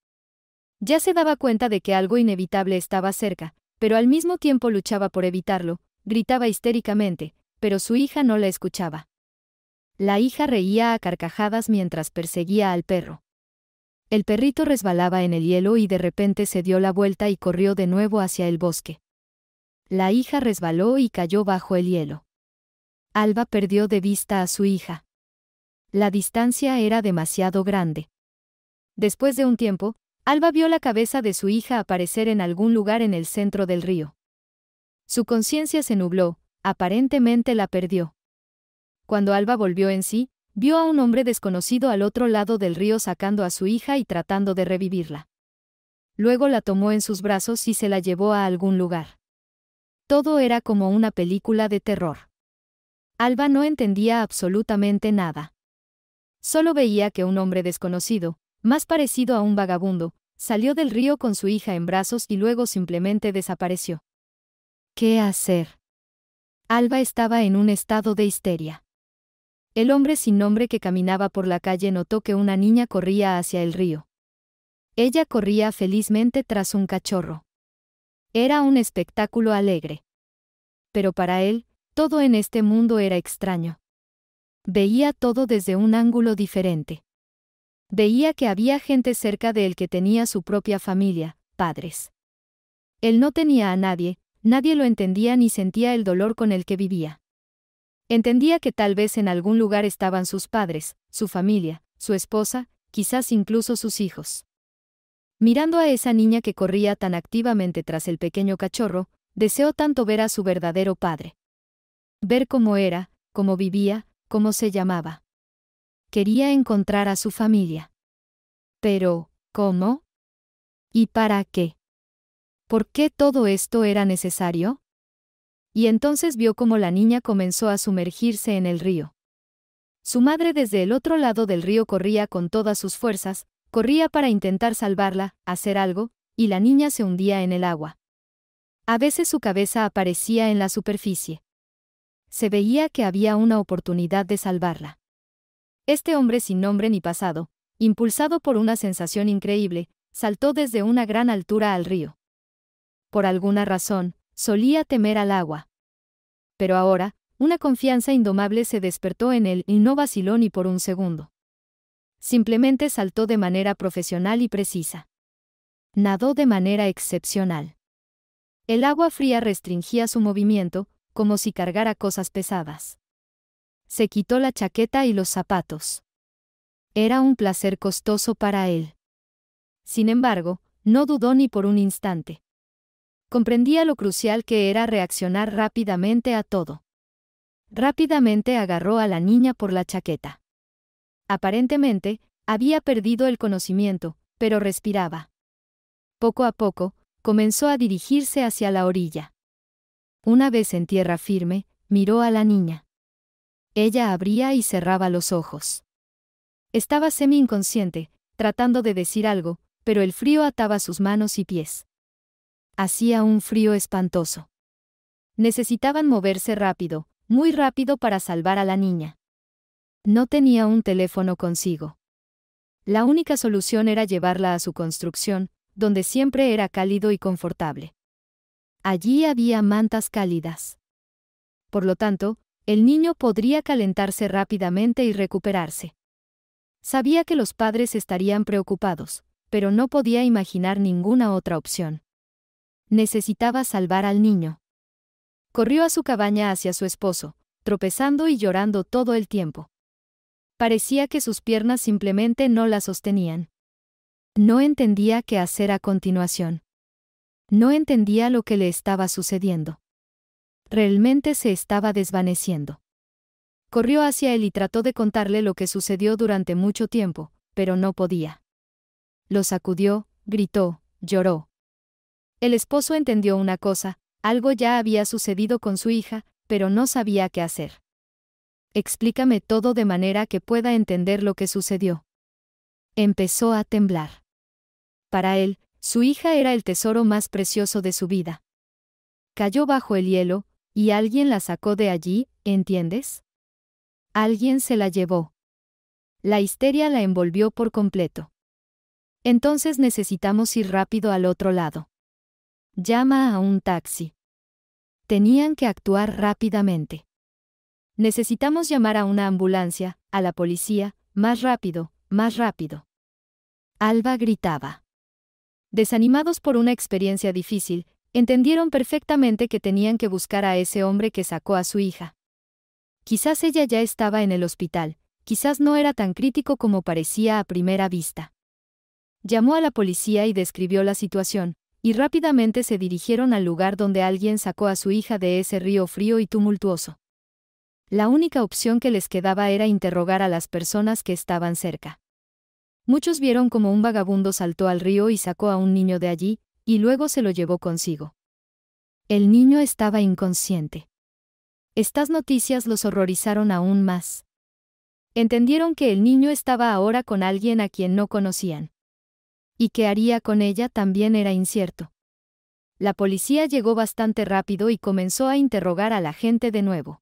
Ya se daba cuenta de que algo inevitable estaba cerca, pero al mismo tiempo luchaba por evitarlo, gritaba histéricamente, pero su hija no la escuchaba. La hija reía a carcajadas mientras perseguía al perro. El perrito resbalaba en el hielo y de repente se dio la vuelta y corrió de nuevo hacia el bosque. La hija resbaló y cayó bajo el hielo. Alba perdió de vista a su hija. La distancia era demasiado grande. Después de un tiempo, Alba vio la cabeza de su hija aparecer en algún lugar en el centro del río. Su conciencia se nubló, aparentemente la perdió. Cuando Alba volvió en sí, vio a un hombre desconocido al otro lado del río sacando a su hija y tratando de revivirla. Luego la tomó en sus brazos y se la llevó a algún lugar. Todo era como una película de terror. Alba no entendía absolutamente nada. Solo veía que un hombre desconocido, más parecido a un vagabundo, salió del río con su hija en brazos y luego simplemente desapareció. ¿Qué hacer? Alba estaba en un estado de histeria. El hombre sin nombre que caminaba por la calle notó que una niña corría hacia el río. Ella corría felizmente tras un cachorro. Era un espectáculo alegre. Pero para él, todo en este mundo era extraño. Veía todo desde un ángulo diferente. Veía que había gente cerca de él que tenía su propia familia, padres. Él no tenía a nadie, nadie lo entendía ni sentía el dolor con el que vivía. Entendía que tal vez en algún lugar estaban sus padres, su familia, su esposa, quizás incluso sus hijos. Mirando a esa niña que corría tan activamente tras el pequeño cachorro, deseó tanto ver a su verdadero padre. Ver cómo era, cómo vivía, cómo se llamaba. Quería encontrar a su familia. Pero, ¿cómo? ¿Y para qué? ¿Por qué todo esto era necesario? Y entonces vio cómo la niña comenzó a sumergirse en el río. Su madre desde el otro lado del río corría con todas sus fuerzas, corría para intentar salvarla, hacer algo, y la niña se hundía en el agua. A veces su cabeza aparecía en la superficie se veía que había una oportunidad de salvarla. Este hombre sin nombre ni pasado, impulsado por una sensación increíble, saltó desde una gran altura al río. Por alguna razón, solía temer al agua. Pero ahora, una confianza indomable se despertó en él y no vaciló ni por un segundo. Simplemente saltó de manera profesional y precisa. Nadó de manera excepcional. El agua fría restringía su movimiento, como si cargara cosas pesadas. Se quitó la chaqueta y los zapatos. Era un placer costoso para él. Sin embargo, no dudó ni por un instante. Comprendía lo crucial que era reaccionar rápidamente a todo. Rápidamente agarró a la niña por la chaqueta. Aparentemente, había perdido el conocimiento, pero respiraba. Poco a poco, comenzó a dirigirse hacia la orilla. Una vez en tierra firme, miró a la niña. Ella abría y cerraba los ojos. Estaba semi-inconsciente, tratando de decir algo, pero el frío ataba sus manos y pies. Hacía un frío espantoso. Necesitaban moverse rápido, muy rápido para salvar a la niña. No tenía un teléfono consigo. La única solución era llevarla a su construcción, donde siempre era cálido y confortable. Allí había mantas cálidas. Por lo tanto, el niño podría calentarse rápidamente y recuperarse. Sabía que los padres estarían preocupados, pero no podía imaginar ninguna otra opción. Necesitaba salvar al niño. Corrió a su cabaña hacia su esposo, tropezando y llorando todo el tiempo. Parecía que sus piernas simplemente no la sostenían. No entendía qué hacer a continuación. No entendía lo que le estaba sucediendo. Realmente se estaba desvaneciendo. Corrió hacia él y trató de contarle lo que sucedió durante mucho tiempo, pero no podía. Lo sacudió, gritó, lloró. El esposo entendió una cosa, algo ya había sucedido con su hija, pero no sabía qué hacer. Explícame todo de manera que pueda entender lo que sucedió. Empezó a temblar. Para él, su hija era el tesoro más precioso de su vida. Cayó bajo el hielo, y alguien la sacó de allí, ¿entiendes? Alguien se la llevó. La histeria la envolvió por completo. Entonces necesitamos ir rápido al otro lado. Llama a un taxi. Tenían que actuar rápidamente. Necesitamos llamar a una ambulancia, a la policía, más rápido, más rápido. Alba gritaba desanimados por una experiencia difícil, entendieron perfectamente que tenían que buscar a ese hombre que sacó a su hija. Quizás ella ya estaba en el hospital, quizás no era tan crítico como parecía a primera vista. Llamó a la policía y describió la situación, y rápidamente se dirigieron al lugar donde alguien sacó a su hija de ese río frío y tumultuoso. La única opción que les quedaba era interrogar a las personas que estaban cerca. Muchos vieron como un vagabundo saltó al río y sacó a un niño de allí, y luego se lo llevó consigo. El niño estaba inconsciente. Estas noticias los horrorizaron aún más. Entendieron que el niño estaba ahora con alguien a quien no conocían. Y qué haría con ella también era incierto. La policía llegó bastante rápido y comenzó a interrogar a la gente de nuevo.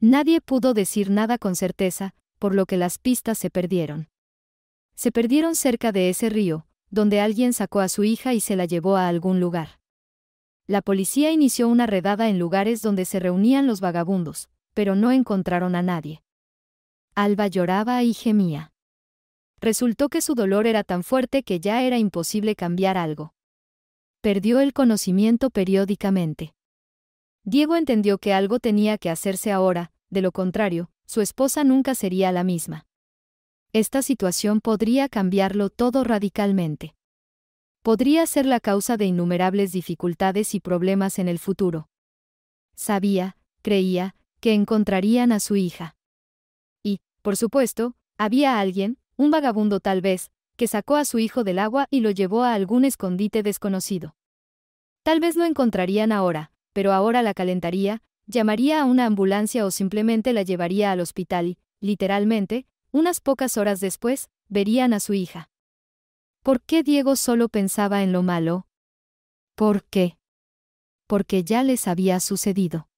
Nadie pudo decir nada con certeza, por lo que las pistas se perdieron. Se perdieron cerca de ese río, donde alguien sacó a su hija y se la llevó a algún lugar. La policía inició una redada en lugares donde se reunían los vagabundos, pero no encontraron a nadie. Alba lloraba y gemía. Resultó que su dolor era tan fuerte que ya era imposible cambiar algo. Perdió el conocimiento periódicamente. Diego entendió que algo tenía que hacerse ahora, de lo contrario, su esposa nunca sería la misma esta situación podría cambiarlo todo radicalmente. Podría ser la causa de innumerables dificultades y problemas en el futuro. Sabía, creía, que encontrarían a su hija. Y, por supuesto, había alguien, un vagabundo tal vez, que sacó a su hijo del agua y lo llevó a algún escondite desconocido. Tal vez lo encontrarían ahora, pero ahora la calentaría, llamaría a una ambulancia o simplemente la llevaría al hospital y, literalmente, unas pocas horas después, verían a su hija. ¿Por qué Diego solo pensaba en lo malo? ¿Por qué? Porque ya les había sucedido.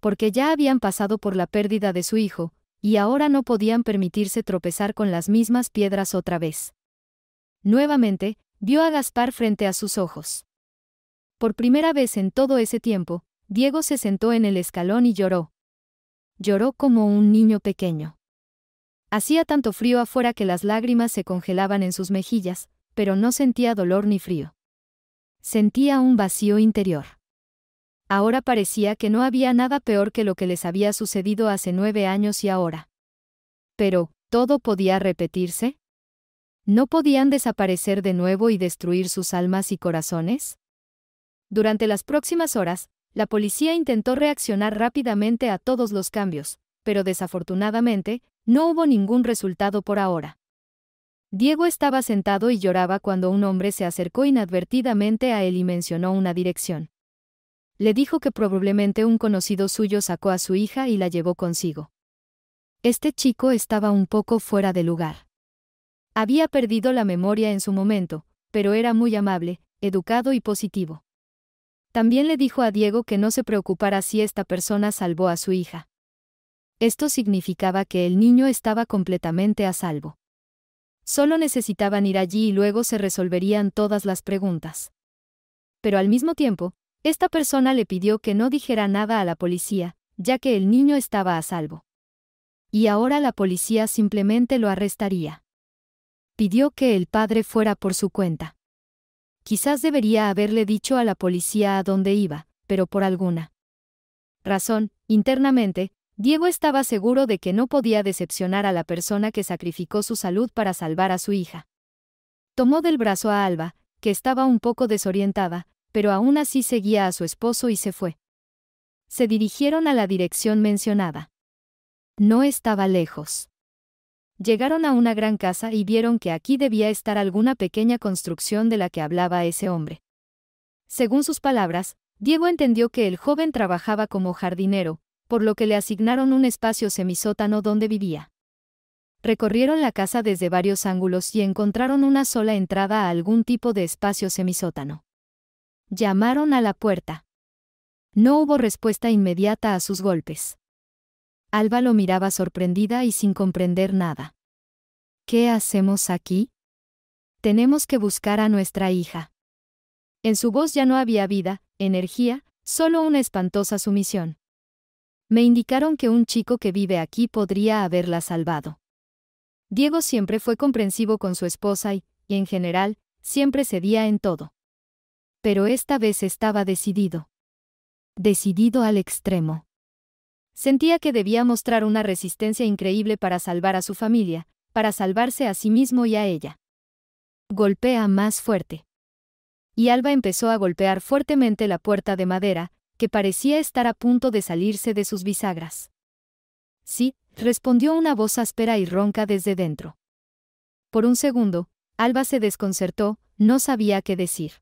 Porque ya habían pasado por la pérdida de su hijo, y ahora no podían permitirse tropezar con las mismas piedras otra vez. Nuevamente, vio a Gaspar frente a sus ojos. Por primera vez en todo ese tiempo, Diego se sentó en el escalón y lloró. Lloró como un niño pequeño. Hacía tanto frío afuera que las lágrimas se congelaban en sus mejillas, pero no sentía dolor ni frío. Sentía un vacío interior. Ahora parecía que no había nada peor que lo que les había sucedido hace nueve años y ahora. Pero, ¿todo podía repetirse? ¿No podían desaparecer de nuevo y destruir sus almas y corazones? Durante las próximas horas, la policía intentó reaccionar rápidamente a todos los cambios, pero desafortunadamente, no hubo ningún resultado por ahora. Diego estaba sentado y lloraba cuando un hombre se acercó inadvertidamente a él y mencionó una dirección. Le dijo que probablemente un conocido suyo sacó a su hija y la llevó consigo. Este chico estaba un poco fuera de lugar. Había perdido la memoria en su momento, pero era muy amable, educado y positivo. También le dijo a Diego que no se preocupara si esta persona salvó a su hija. Esto significaba que el niño estaba completamente a salvo. Solo necesitaban ir allí y luego se resolverían todas las preguntas. Pero al mismo tiempo, esta persona le pidió que no dijera nada a la policía, ya que el niño estaba a salvo. Y ahora la policía simplemente lo arrestaría. Pidió que el padre fuera por su cuenta. Quizás debería haberle dicho a la policía a dónde iba, pero por alguna razón, internamente, Diego estaba seguro de que no podía decepcionar a la persona que sacrificó su salud para salvar a su hija. Tomó del brazo a Alba, que estaba un poco desorientada, pero aún así seguía a su esposo y se fue. Se dirigieron a la dirección mencionada. No estaba lejos. Llegaron a una gran casa y vieron que aquí debía estar alguna pequeña construcción de la que hablaba ese hombre. Según sus palabras, Diego entendió que el joven trabajaba como jardinero, por lo que le asignaron un espacio semisótano donde vivía. Recorrieron la casa desde varios ángulos y encontraron una sola entrada a algún tipo de espacio semisótano. Llamaron a la puerta. No hubo respuesta inmediata a sus golpes. Alba lo miraba sorprendida y sin comprender nada. ¿Qué hacemos aquí? Tenemos que buscar a nuestra hija. En su voz ya no había vida, energía, solo una espantosa sumisión. Me indicaron que un chico que vive aquí podría haberla salvado. Diego siempre fue comprensivo con su esposa y, en general, siempre cedía en todo. Pero esta vez estaba decidido. Decidido al extremo. Sentía que debía mostrar una resistencia increíble para salvar a su familia, para salvarse a sí mismo y a ella. Golpea más fuerte. Y Alba empezó a golpear fuertemente la puerta de madera, que parecía estar a punto de salirse de sus bisagras. Sí, respondió una voz áspera y ronca desde dentro. Por un segundo, Alba se desconcertó, no sabía qué decir.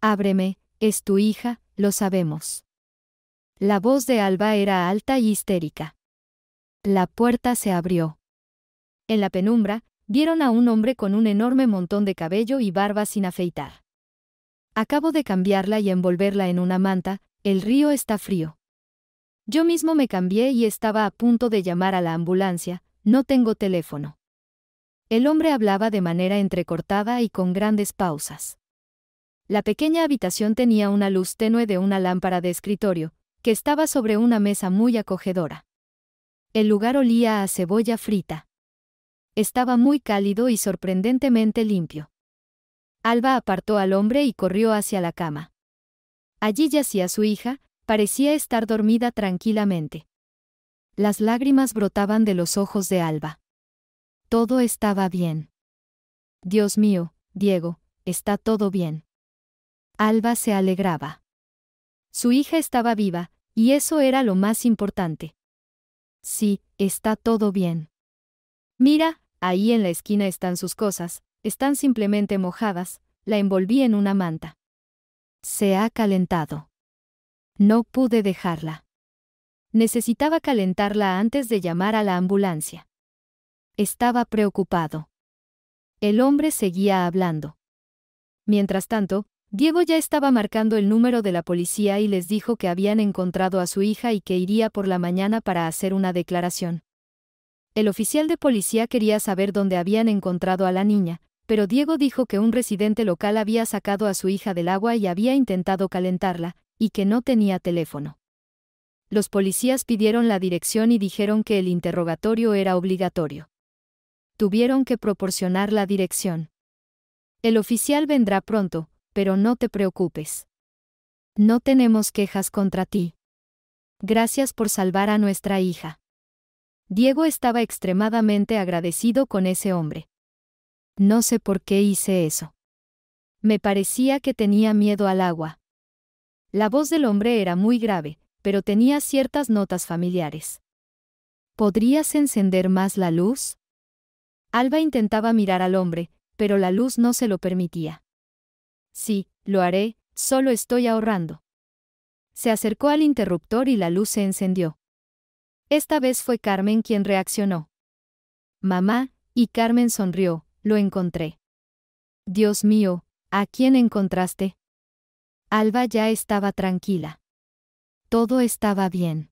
Ábreme, es tu hija, lo sabemos. La voz de Alba era alta y histérica. La puerta se abrió. En la penumbra, vieron a un hombre con un enorme montón de cabello y barba sin afeitar. Acabo de cambiarla y envolverla en una manta, el río está frío. Yo mismo me cambié y estaba a punto de llamar a la ambulancia, no tengo teléfono. El hombre hablaba de manera entrecortada y con grandes pausas. La pequeña habitación tenía una luz tenue de una lámpara de escritorio, que estaba sobre una mesa muy acogedora. El lugar olía a cebolla frita. Estaba muy cálido y sorprendentemente limpio. Alba apartó al hombre y corrió hacia la cama. Allí yacía su hija, parecía estar dormida tranquilamente. Las lágrimas brotaban de los ojos de Alba. Todo estaba bien. Dios mío, Diego, está todo bien. Alba se alegraba. Su hija estaba viva, y eso era lo más importante. Sí, está todo bien. Mira, ahí en la esquina están sus cosas, están simplemente mojadas, la envolví en una manta se ha calentado. No pude dejarla. Necesitaba calentarla antes de llamar a la ambulancia. Estaba preocupado. El hombre seguía hablando. Mientras tanto, Diego ya estaba marcando el número de la policía y les dijo que habían encontrado a su hija y que iría por la mañana para hacer una declaración. El oficial de policía quería saber dónde habían encontrado a la niña, pero Diego dijo que un residente local había sacado a su hija del agua y había intentado calentarla, y que no tenía teléfono. Los policías pidieron la dirección y dijeron que el interrogatorio era obligatorio. Tuvieron que proporcionar la dirección. El oficial vendrá pronto, pero no te preocupes. No tenemos quejas contra ti. Gracias por salvar a nuestra hija. Diego estaba extremadamente agradecido con ese hombre. No sé por qué hice eso. Me parecía que tenía miedo al agua. La voz del hombre era muy grave, pero tenía ciertas notas familiares. ¿Podrías encender más la luz? Alba intentaba mirar al hombre, pero la luz no se lo permitía. Sí, lo haré, solo estoy ahorrando. Se acercó al interruptor y la luz se encendió. Esta vez fue Carmen quien reaccionó. Mamá, y Carmen sonrió, lo encontré. Dios mío, ¿a quién encontraste? Alba ya estaba tranquila. Todo estaba bien.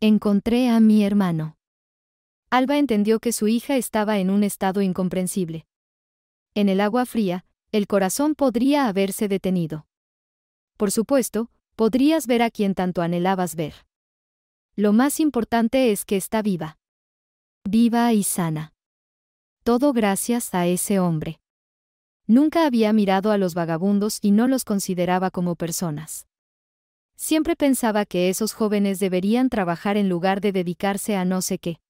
Encontré a mi hermano. Alba entendió que su hija estaba en un estado incomprensible. En el agua fría, el corazón podría haberse detenido. Por supuesto, podrías ver a quien tanto anhelabas ver. Lo más importante es que está viva. Viva y sana todo gracias a ese hombre. Nunca había mirado a los vagabundos y no los consideraba como personas. Siempre pensaba que esos jóvenes deberían trabajar en lugar de dedicarse a no sé qué.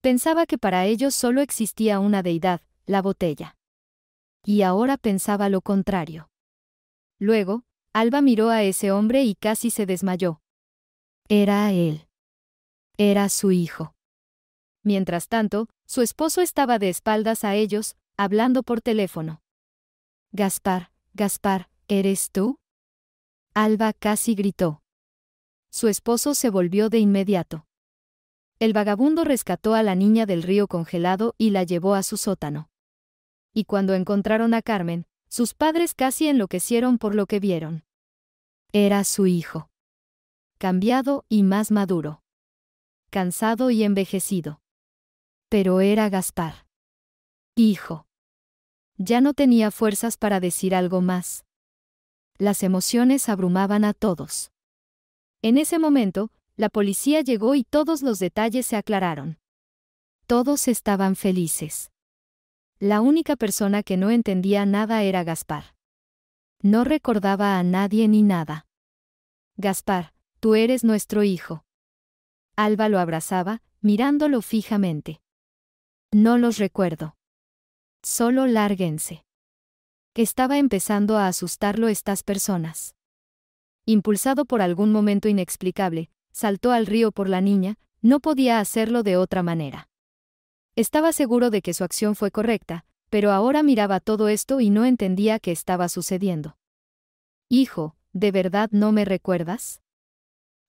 Pensaba que para ellos solo existía una deidad, la botella. Y ahora pensaba lo contrario. Luego, Alba miró a ese hombre y casi se desmayó. Era él. Era su hijo. Mientras tanto, su esposo estaba de espaldas a ellos, hablando por teléfono. Gaspar, Gaspar, ¿eres tú? Alba casi gritó. Su esposo se volvió de inmediato. El vagabundo rescató a la niña del río congelado y la llevó a su sótano. Y cuando encontraron a Carmen, sus padres casi enloquecieron por lo que vieron. Era su hijo. Cambiado y más maduro. Cansado y envejecido pero era Gaspar. Hijo. Ya no tenía fuerzas para decir algo más. Las emociones abrumaban a todos. En ese momento, la policía llegó y todos los detalles se aclararon. Todos estaban felices. La única persona que no entendía nada era Gaspar. No recordaba a nadie ni nada. Gaspar, tú eres nuestro hijo. Alba lo abrazaba, mirándolo fijamente. No los recuerdo. Solo lárguense. estaba empezando a asustarlo estas personas. Impulsado por algún momento inexplicable, saltó al río por la niña, no podía hacerlo de otra manera. Estaba seguro de que su acción fue correcta, pero ahora miraba todo esto y no entendía qué estaba sucediendo. Hijo, ¿de verdad no me recuerdas?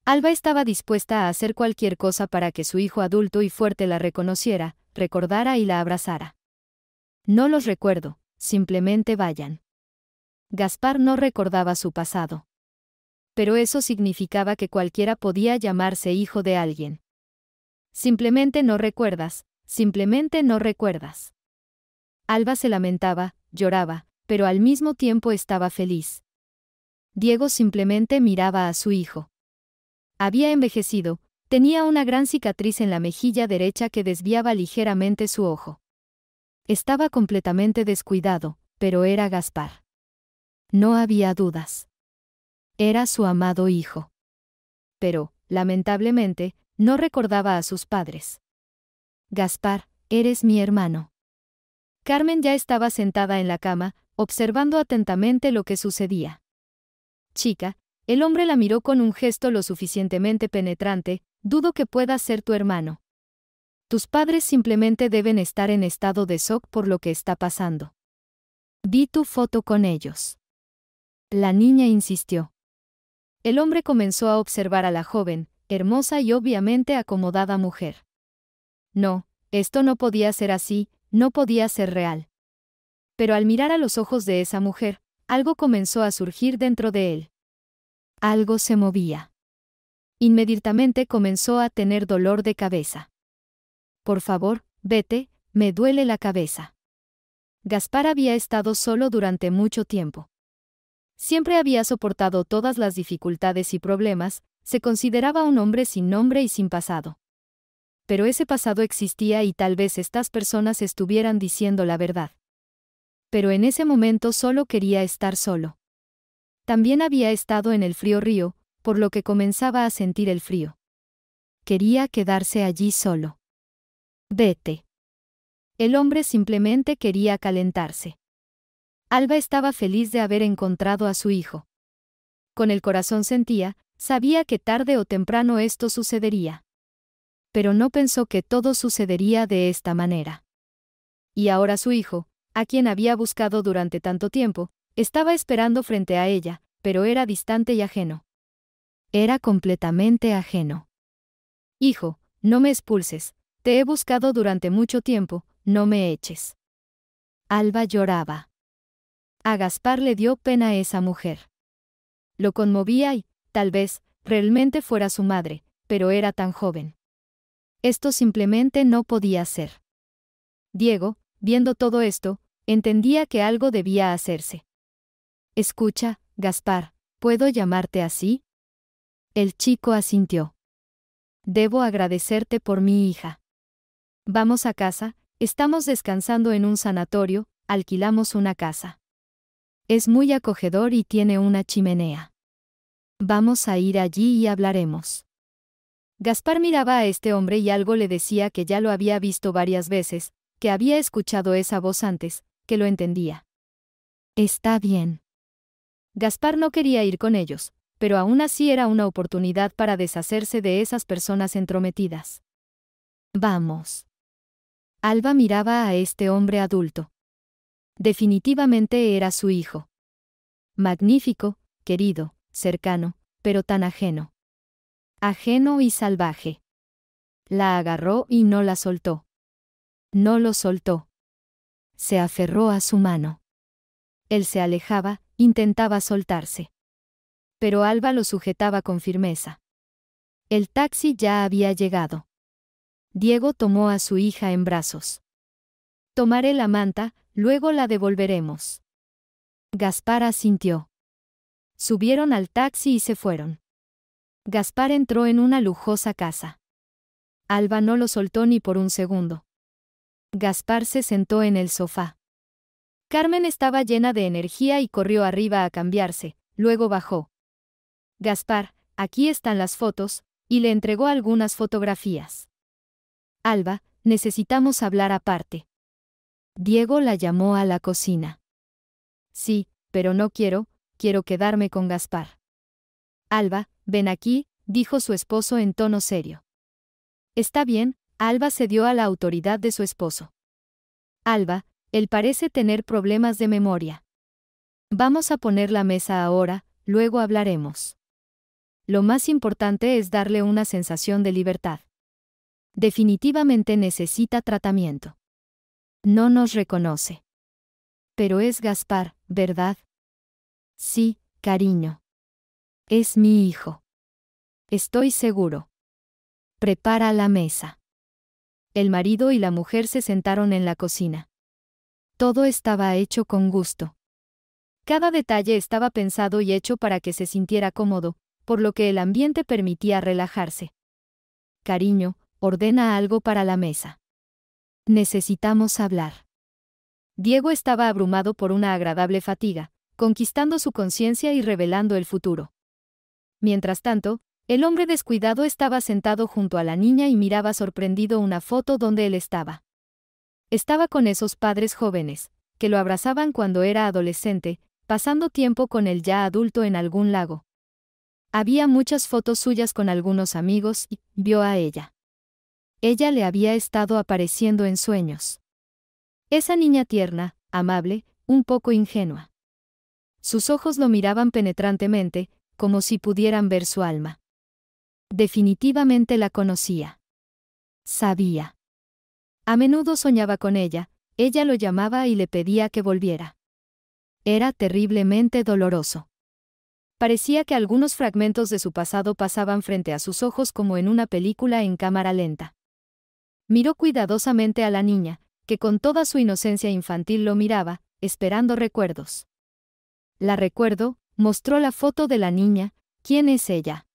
Alba estaba dispuesta a hacer cualquier cosa para que su hijo adulto y fuerte la reconociera, recordara y la abrazara. No los recuerdo, simplemente vayan. Gaspar no recordaba su pasado. Pero eso significaba que cualquiera podía llamarse hijo de alguien. Simplemente no recuerdas, simplemente no recuerdas. Alba se lamentaba, lloraba, pero al mismo tiempo estaba feliz. Diego simplemente miraba a su hijo. Había envejecido, tenía una gran cicatriz en la mejilla derecha que desviaba ligeramente su ojo. Estaba completamente descuidado, pero era Gaspar. No había dudas. Era su amado hijo. Pero, lamentablemente, no recordaba a sus padres. Gaspar, eres mi hermano. Carmen ya estaba sentada en la cama, observando atentamente lo que sucedía. Chica, el hombre la miró con un gesto lo suficientemente penetrante, dudo que pueda ser tu hermano. Tus padres simplemente deben estar en estado de shock por lo que está pasando. Di tu foto con ellos. La niña insistió. El hombre comenzó a observar a la joven, hermosa y obviamente acomodada mujer. No, esto no podía ser así, no podía ser real. Pero al mirar a los ojos de esa mujer, algo comenzó a surgir dentro de él. Algo se movía. Inmediatamente comenzó a tener dolor de cabeza. Por favor, vete, me duele la cabeza. Gaspar había estado solo durante mucho tiempo. Siempre había soportado todas las dificultades y problemas, se consideraba un hombre sin nombre y sin pasado. Pero ese pasado existía y tal vez estas personas estuvieran diciendo la verdad. Pero en ese momento solo quería estar solo. También había estado en el frío río, por lo que comenzaba a sentir el frío. Quería quedarse allí solo. Vete. El hombre simplemente quería calentarse. Alba estaba feliz de haber encontrado a su hijo. Con el corazón sentía, sabía que tarde o temprano esto sucedería. Pero no pensó que todo sucedería de esta manera. Y ahora su hijo, a quien había buscado durante tanto tiempo, estaba esperando frente a ella, pero era distante y ajeno. Era completamente ajeno. Hijo, no me expulses, te he buscado durante mucho tiempo, no me eches. Alba lloraba. A Gaspar le dio pena esa mujer. Lo conmovía y, tal vez, realmente fuera su madre, pero era tan joven. Esto simplemente no podía ser. Diego, viendo todo esto, entendía que algo debía hacerse. Escucha, Gaspar, ¿puedo llamarte así? El chico asintió. Debo agradecerte por mi hija. Vamos a casa, estamos descansando en un sanatorio, alquilamos una casa. Es muy acogedor y tiene una chimenea. Vamos a ir allí y hablaremos. Gaspar miraba a este hombre y algo le decía que ya lo había visto varias veces, que había escuchado esa voz antes, que lo entendía. Está bien. Gaspar no quería ir con ellos, pero aún así era una oportunidad para deshacerse de esas personas entrometidas. Vamos. Alba miraba a este hombre adulto. Definitivamente era su hijo. Magnífico, querido, cercano, pero tan ajeno. Ajeno y salvaje. La agarró y no la soltó. No lo soltó. Se aferró a su mano. Él se alejaba, Intentaba soltarse. Pero Alba lo sujetaba con firmeza. El taxi ya había llegado. Diego tomó a su hija en brazos. Tomaré la manta, luego la devolveremos. Gaspar asintió. Subieron al taxi y se fueron. Gaspar entró en una lujosa casa. Alba no lo soltó ni por un segundo. Gaspar se sentó en el sofá. Carmen estaba llena de energía y corrió arriba a cambiarse, luego bajó. Gaspar, aquí están las fotos, y le entregó algunas fotografías. Alba, necesitamos hablar aparte. Diego la llamó a la cocina. Sí, pero no quiero, quiero quedarme con Gaspar. Alba, ven aquí, dijo su esposo en tono serio. Está bien, Alba cedió a la autoridad de su esposo. Alba, él parece tener problemas de memoria. Vamos a poner la mesa ahora, luego hablaremos. Lo más importante es darle una sensación de libertad. Definitivamente necesita tratamiento. No nos reconoce. Pero es Gaspar, ¿verdad? Sí, cariño. Es mi hijo. Estoy seguro. Prepara la mesa. El marido y la mujer se sentaron en la cocina. Todo estaba hecho con gusto. Cada detalle estaba pensado y hecho para que se sintiera cómodo, por lo que el ambiente permitía relajarse. Cariño, ordena algo para la mesa. Necesitamos hablar. Diego estaba abrumado por una agradable fatiga, conquistando su conciencia y revelando el futuro. Mientras tanto, el hombre descuidado estaba sentado junto a la niña y miraba sorprendido una foto donde él estaba. Estaba con esos padres jóvenes, que lo abrazaban cuando era adolescente, pasando tiempo con el ya adulto en algún lago. Había muchas fotos suyas con algunos amigos y vio a ella. Ella le había estado apareciendo en sueños. Esa niña tierna, amable, un poco ingenua. Sus ojos lo miraban penetrantemente, como si pudieran ver su alma. Definitivamente la conocía. Sabía. A menudo soñaba con ella, ella lo llamaba y le pedía que volviera. Era terriblemente doloroso. Parecía que algunos fragmentos de su pasado pasaban frente a sus ojos como en una película en cámara lenta. Miró cuidadosamente a la niña, que con toda su inocencia infantil lo miraba, esperando recuerdos. La recuerdo, mostró la foto de la niña, ¿quién es ella?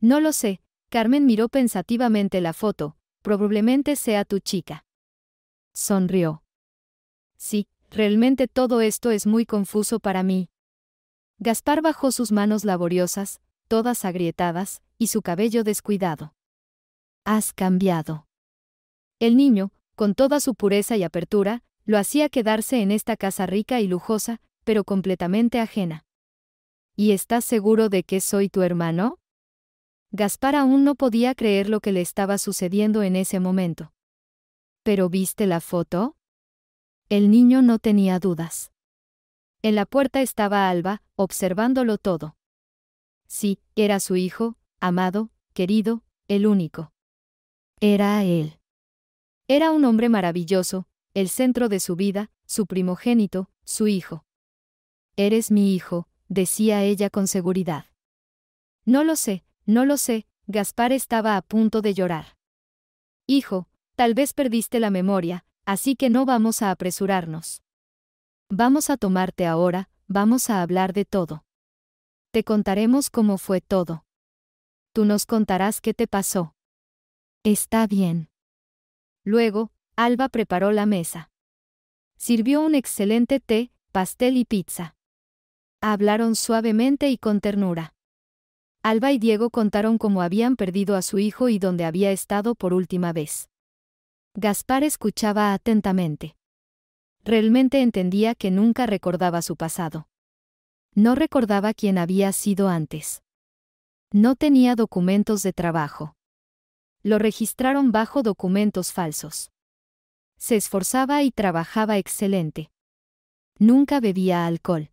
No lo sé, Carmen miró pensativamente la foto, Probablemente sea tu chica. Sonrió. Sí, realmente todo esto es muy confuso para mí. Gaspar bajó sus manos laboriosas, todas agrietadas, y su cabello descuidado. Has cambiado. El niño, con toda su pureza y apertura, lo hacía quedarse en esta casa rica y lujosa, pero completamente ajena. ¿Y estás seguro de que soy tu hermano? Gaspar aún no podía creer lo que le estaba sucediendo en ese momento. ¿Pero viste la foto? El niño no tenía dudas. En la puerta estaba Alba, observándolo todo. Sí, era su hijo, amado, querido, el único. Era él. Era un hombre maravilloso, el centro de su vida, su primogénito, su hijo. Eres mi hijo, decía ella con seguridad. No lo sé, no lo sé, Gaspar estaba a punto de llorar. Hijo, tal vez perdiste la memoria, así que no vamos a apresurarnos. Vamos a tomarte ahora, vamos a hablar de todo. Te contaremos cómo fue todo. Tú nos contarás qué te pasó. Está bien. Luego, Alba preparó la mesa. Sirvió un excelente té, pastel y pizza. Hablaron suavemente y con ternura. Alba y Diego contaron cómo habían perdido a su hijo y dónde había estado por última vez. Gaspar escuchaba atentamente. Realmente entendía que nunca recordaba su pasado. No recordaba quién había sido antes. No tenía documentos de trabajo. Lo registraron bajo documentos falsos. Se esforzaba y trabajaba excelente. Nunca bebía alcohol.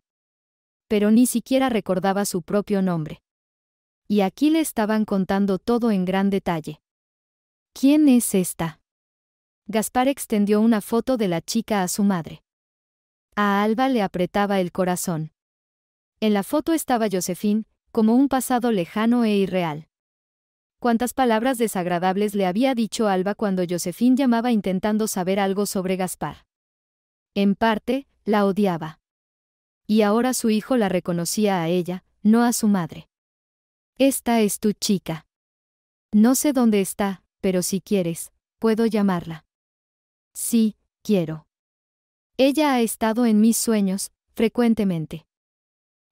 Pero ni siquiera recordaba su propio nombre y aquí le estaban contando todo en gran detalle. ¿Quién es esta? Gaspar extendió una foto de la chica a su madre. A Alba le apretaba el corazón. En la foto estaba Josefín, como un pasado lejano e irreal. Cuántas palabras desagradables le había dicho Alba cuando Josefín llamaba intentando saber algo sobre Gaspar. En parte, la odiaba. Y ahora su hijo la reconocía a ella, no a su madre. Esta es tu chica. No sé dónde está, pero si quieres, puedo llamarla. Sí, quiero. Ella ha estado en mis sueños, frecuentemente.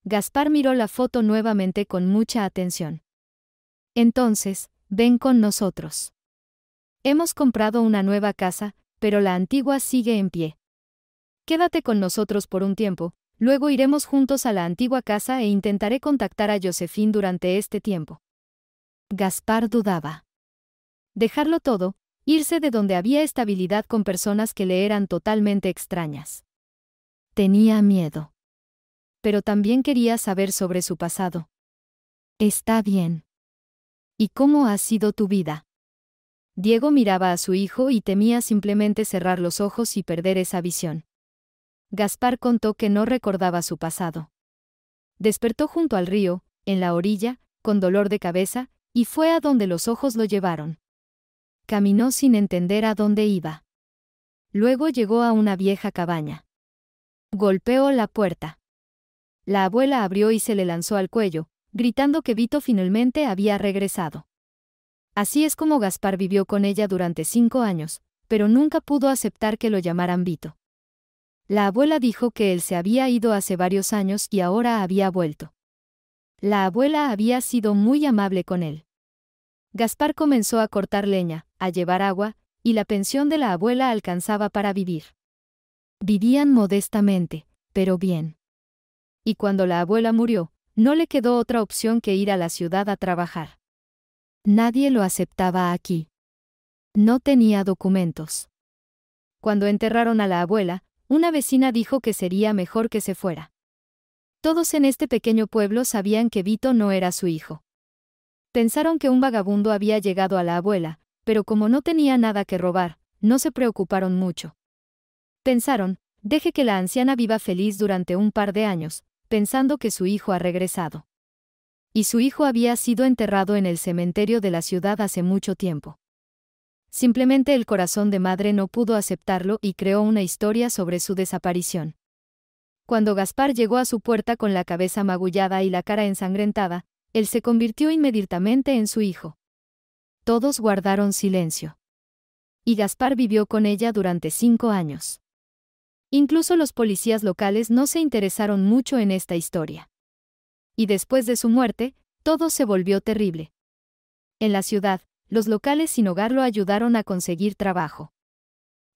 Gaspar miró la foto nuevamente con mucha atención. Entonces, ven con nosotros. Hemos comprado una nueva casa, pero la antigua sigue en pie. Quédate con nosotros por un tiempo, Luego iremos juntos a la antigua casa e intentaré contactar a Josefín durante este tiempo. Gaspar dudaba. Dejarlo todo, irse de donde había estabilidad con personas que le eran totalmente extrañas. Tenía miedo. Pero también quería saber sobre su pasado. Está bien. ¿Y cómo ha sido tu vida? Diego miraba a su hijo y temía simplemente cerrar los ojos y perder esa visión. Gaspar contó que no recordaba su pasado. Despertó junto al río, en la orilla, con dolor de cabeza, y fue a donde los ojos lo llevaron. Caminó sin entender a dónde iba. Luego llegó a una vieja cabaña. Golpeó la puerta. La abuela abrió y se le lanzó al cuello, gritando que Vito finalmente había regresado. Así es como Gaspar vivió con ella durante cinco años, pero nunca pudo aceptar que lo llamaran Vito. La abuela dijo que él se había ido hace varios años y ahora había vuelto. La abuela había sido muy amable con él. Gaspar comenzó a cortar leña, a llevar agua, y la pensión de la abuela alcanzaba para vivir. Vivían modestamente, pero bien. Y cuando la abuela murió, no le quedó otra opción que ir a la ciudad a trabajar. Nadie lo aceptaba aquí. No tenía documentos. Cuando enterraron a la abuela, una vecina dijo que sería mejor que se fuera. Todos en este pequeño pueblo sabían que Vito no era su hijo. Pensaron que un vagabundo había llegado a la abuela, pero como no tenía nada que robar, no se preocuparon mucho. Pensaron, deje que la anciana viva feliz durante un par de años, pensando que su hijo ha regresado. Y su hijo había sido enterrado en el cementerio de la ciudad hace mucho tiempo. Simplemente el corazón de madre no pudo aceptarlo y creó una historia sobre su desaparición. Cuando Gaspar llegó a su puerta con la cabeza magullada y la cara ensangrentada, él se convirtió inmediatamente en su hijo. Todos guardaron silencio. Y Gaspar vivió con ella durante cinco años. Incluso los policías locales no se interesaron mucho en esta historia. Y después de su muerte, todo se volvió terrible. En la ciudad, los locales sin hogar lo ayudaron a conseguir trabajo.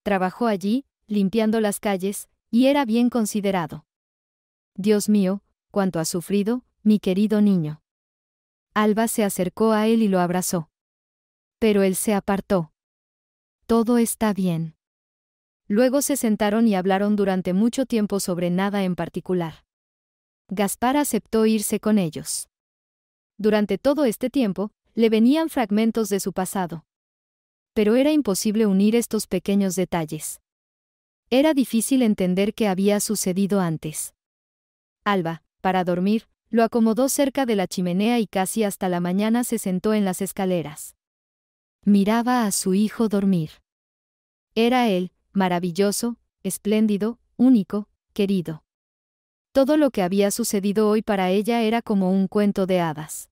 Trabajó allí, limpiando las calles, y era bien considerado. Dios mío, cuánto ha sufrido, mi querido niño. Alba se acercó a él y lo abrazó. Pero él se apartó. Todo está bien. Luego se sentaron y hablaron durante mucho tiempo sobre nada en particular. Gaspar aceptó irse con ellos. Durante todo este tiempo, le venían fragmentos de su pasado. Pero era imposible unir estos pequeños detalles. Era difícil entender qué había sucedido antes. Alba, para dormir, lo acomodó cerca de la chimenea y casi hasta la mañana se sentó en las escaleras. Miraba a su hijo dormir. Era él, maravilloso, espléndido, único, querido. Todo lo que había sucedido hoy para ella era como un cuento de hadas.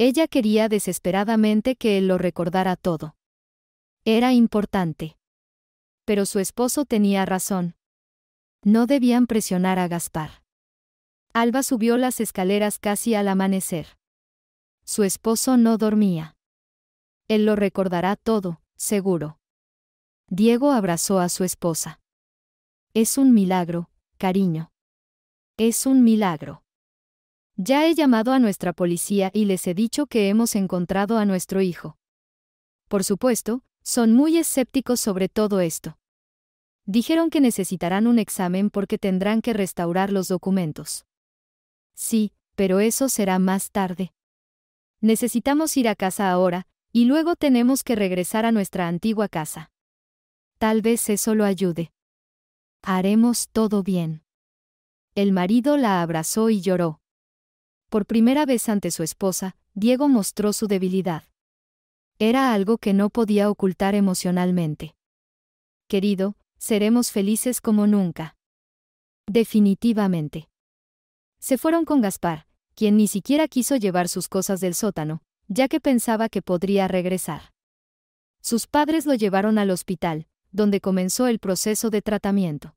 Ella quería desesperadamente que él lo recordara todo. Era importante. Pero su esposo tenía razón. No debían presionar a Gaspar. Alba subió las escaleras casi al amanecer. Su esposo no dormía. Él lo recordará todo, seguro. Diego abrazó a su esposa. Es un milagro, cariño. Es un milagro. Ya he llamado a nuestra policía y les he dicho que hemos encontrado a nuestro hijo. Por supuesto, son muy escépticos sobre todo esto. Dijeron que necesitarán un examen porque tendrán que restaurar los documentos. Sí, pero eso será más tarde. Necesitamos ir a casa ahora, y luego tenemos que regresar a nuestra antigua casa. Tal vez eso lo ayude. Haremos todo bien. El marido la abrazó y lloró. Por primera vez ante su esposa, Diego mostró su debilidad. Era algo que no podía ocultar emocionalmente. Querido, seremos felices como nunca. Definitivamente. Se fueron con Gaspar, quien ni siquiera quiso llevar sus cosas del sótano, ya que pensaba que podría regresar. Sus padres lo llevaron al hospital, donde comenzó el proceso de tratamiento.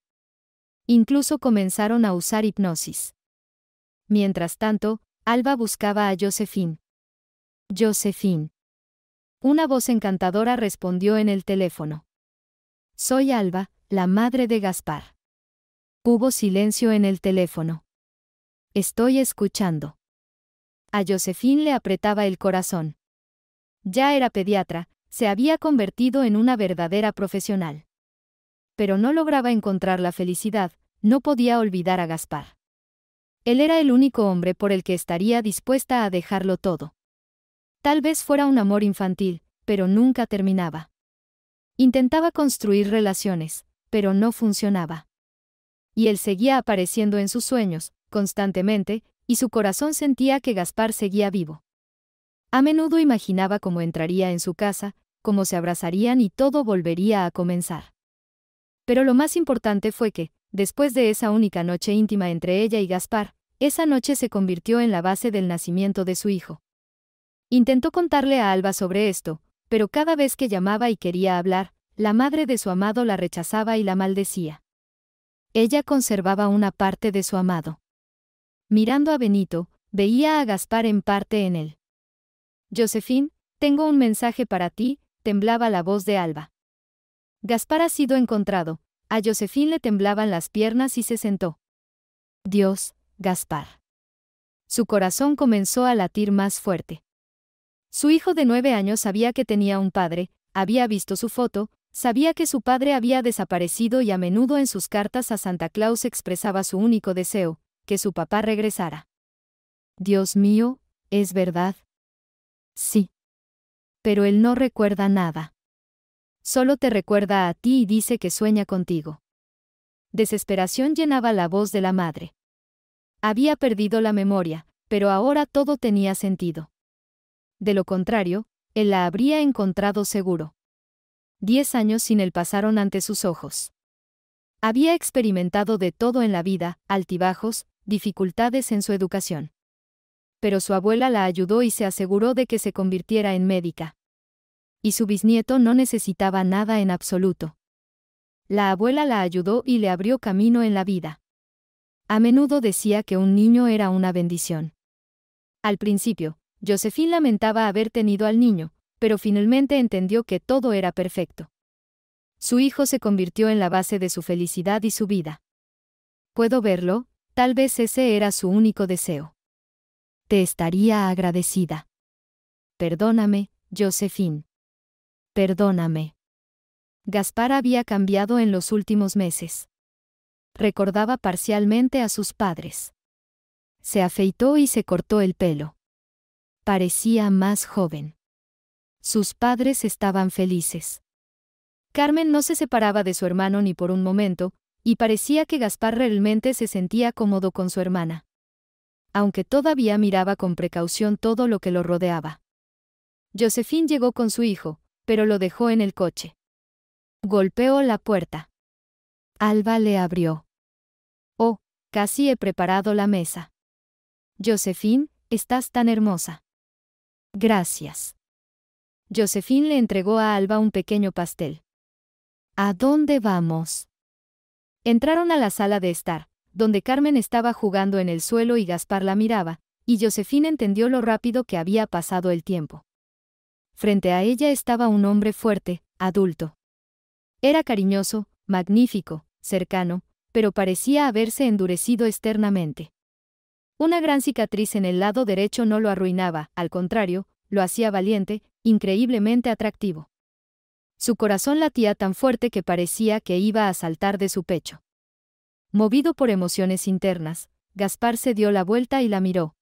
Incluso comenzaron a usar hipnosis. Mientras tanto, Alba buscaba a Josefín. Josefín. Una voz encantadora respondió en el teléfono. Soy Alba, la madre de Gaspar. Hubo silencio en el teléfono. Estoy escuchando. A Josefín le apretaba el corazón. Ya era pediatra, se había convertido en una verdadera profesional. Pero no lograba encontrar la felicidad, no podía olvidar a Gaspar. Él era el único hombre por el que estaría dispuesta a dejarlo todo. Tal vez fuera un amor infantil, pero nunca terminaba. Intentaba construir relaciones, pero no funcionaba. Y él seguía apareciendo en sus sueños, constantemente, y su corazón sentía que Gaspar seguía vivo. A menudo imaginaba cómo entraría en su casa, cómo se abrazarían y todo volvería a comenzar. Pero lo más importante fue que, Después de esa única noche íntima entre ella y Gaspar, esa noche se convirtió en la base del nacimiento de su hijo. Intentó contarle a Alba sobre esto, pero cada vez que llamaba y quería hablar, la madre de su amado la rechazaba y la maldecía. Ella conservaba una parte de su amado. Mirando a Benito, veía a Gaspar en parte en él. Josefín, tengo un mensaje para ti, temblaba la voz de Alba. Gaspar ha sido encontrado, a Josefín le temblaban las piernas y se sentó. Dios, Gaspar. Su corazón comenzó a latir más fuerte. Su hijo de nueve años sabía que tenía un padre, había visto su foto, sabía que su padre había desaparecido y a menudo en sus cartas a Santa Claus expresaba su único deseo, que su papá regresara. Dios mío, ¿es verdad? Sí. Pero él no recuerda nada. Solo te recuerda a ti y dice que sueña contigo. Desesperación llenaba la voz de la madre. Había perdido la memoria, pero ahora todo tenía sentido. De lo contrario, él la habría encontrado seguro. Diez años sin él pasaron ante sus ojos. Había experimentado de todo en la vida, altibajos, dificultades en su educación. Pero su abuela la ayudó y se aseguró de que se convirtiera en médica y su bisnieto no necesitaba nada en absoluto. La abuela la ayudó y le abrió camino en la vida. A menudo decía que un niño era una bendición. Al principio, Josefín lamentaba haber tenido al niño, pero finalmente entendió que todo era perfecto. Su hijo se convirtió en la base de su felicidad y su vida. ¿Puedo verlo? Tal vez ese era su único deseo. Te estaría agradecida. Perdóname, Josephine. Perdóname. Gaspar había cambiado en los últimos meses. Recordaba parcialmente a sus padres. Se afeitó y se cortó el pelo. Parecía más joven. Sus padres estaban felices. Carmen no se separaba de su hermano ni por un momento, y parecía que Gaspar realmente se sentía cómodo con su hermana. Aunque todavía miraba con precaución todo lo que lo rodeaba. Josefín llegó con su hijo, pero lo dejó en el coche. Golpeó la puerta. Alba le abrió. Oh, casi he preparado la mesa. Josefín, estás tan hermosa. Gracias. Josefín le entregó a Alba un pequeño pastel. ¿A dónde vamos? Entraron a la sala de estar, donde Carmen estaba jugando en el suelo y Gaspar la miraba, y Josefín entendió lo rápido que había pasado el tiempo. Frente a ella estaba un hombre fuerte, adulto. Era cariñoso, magnífico, cercano, pero parecía haberse endurecido externamente. Una gran cicatriz en el lado derecho no lo arruinaba, al contrario, lo hacía valiente, increíblemente atractivo. Su corazón latía tan fuerte que parecía que iba a saltar de su pecho. Movido por emociones internas, Gaspar se dio la vuelta y la miró.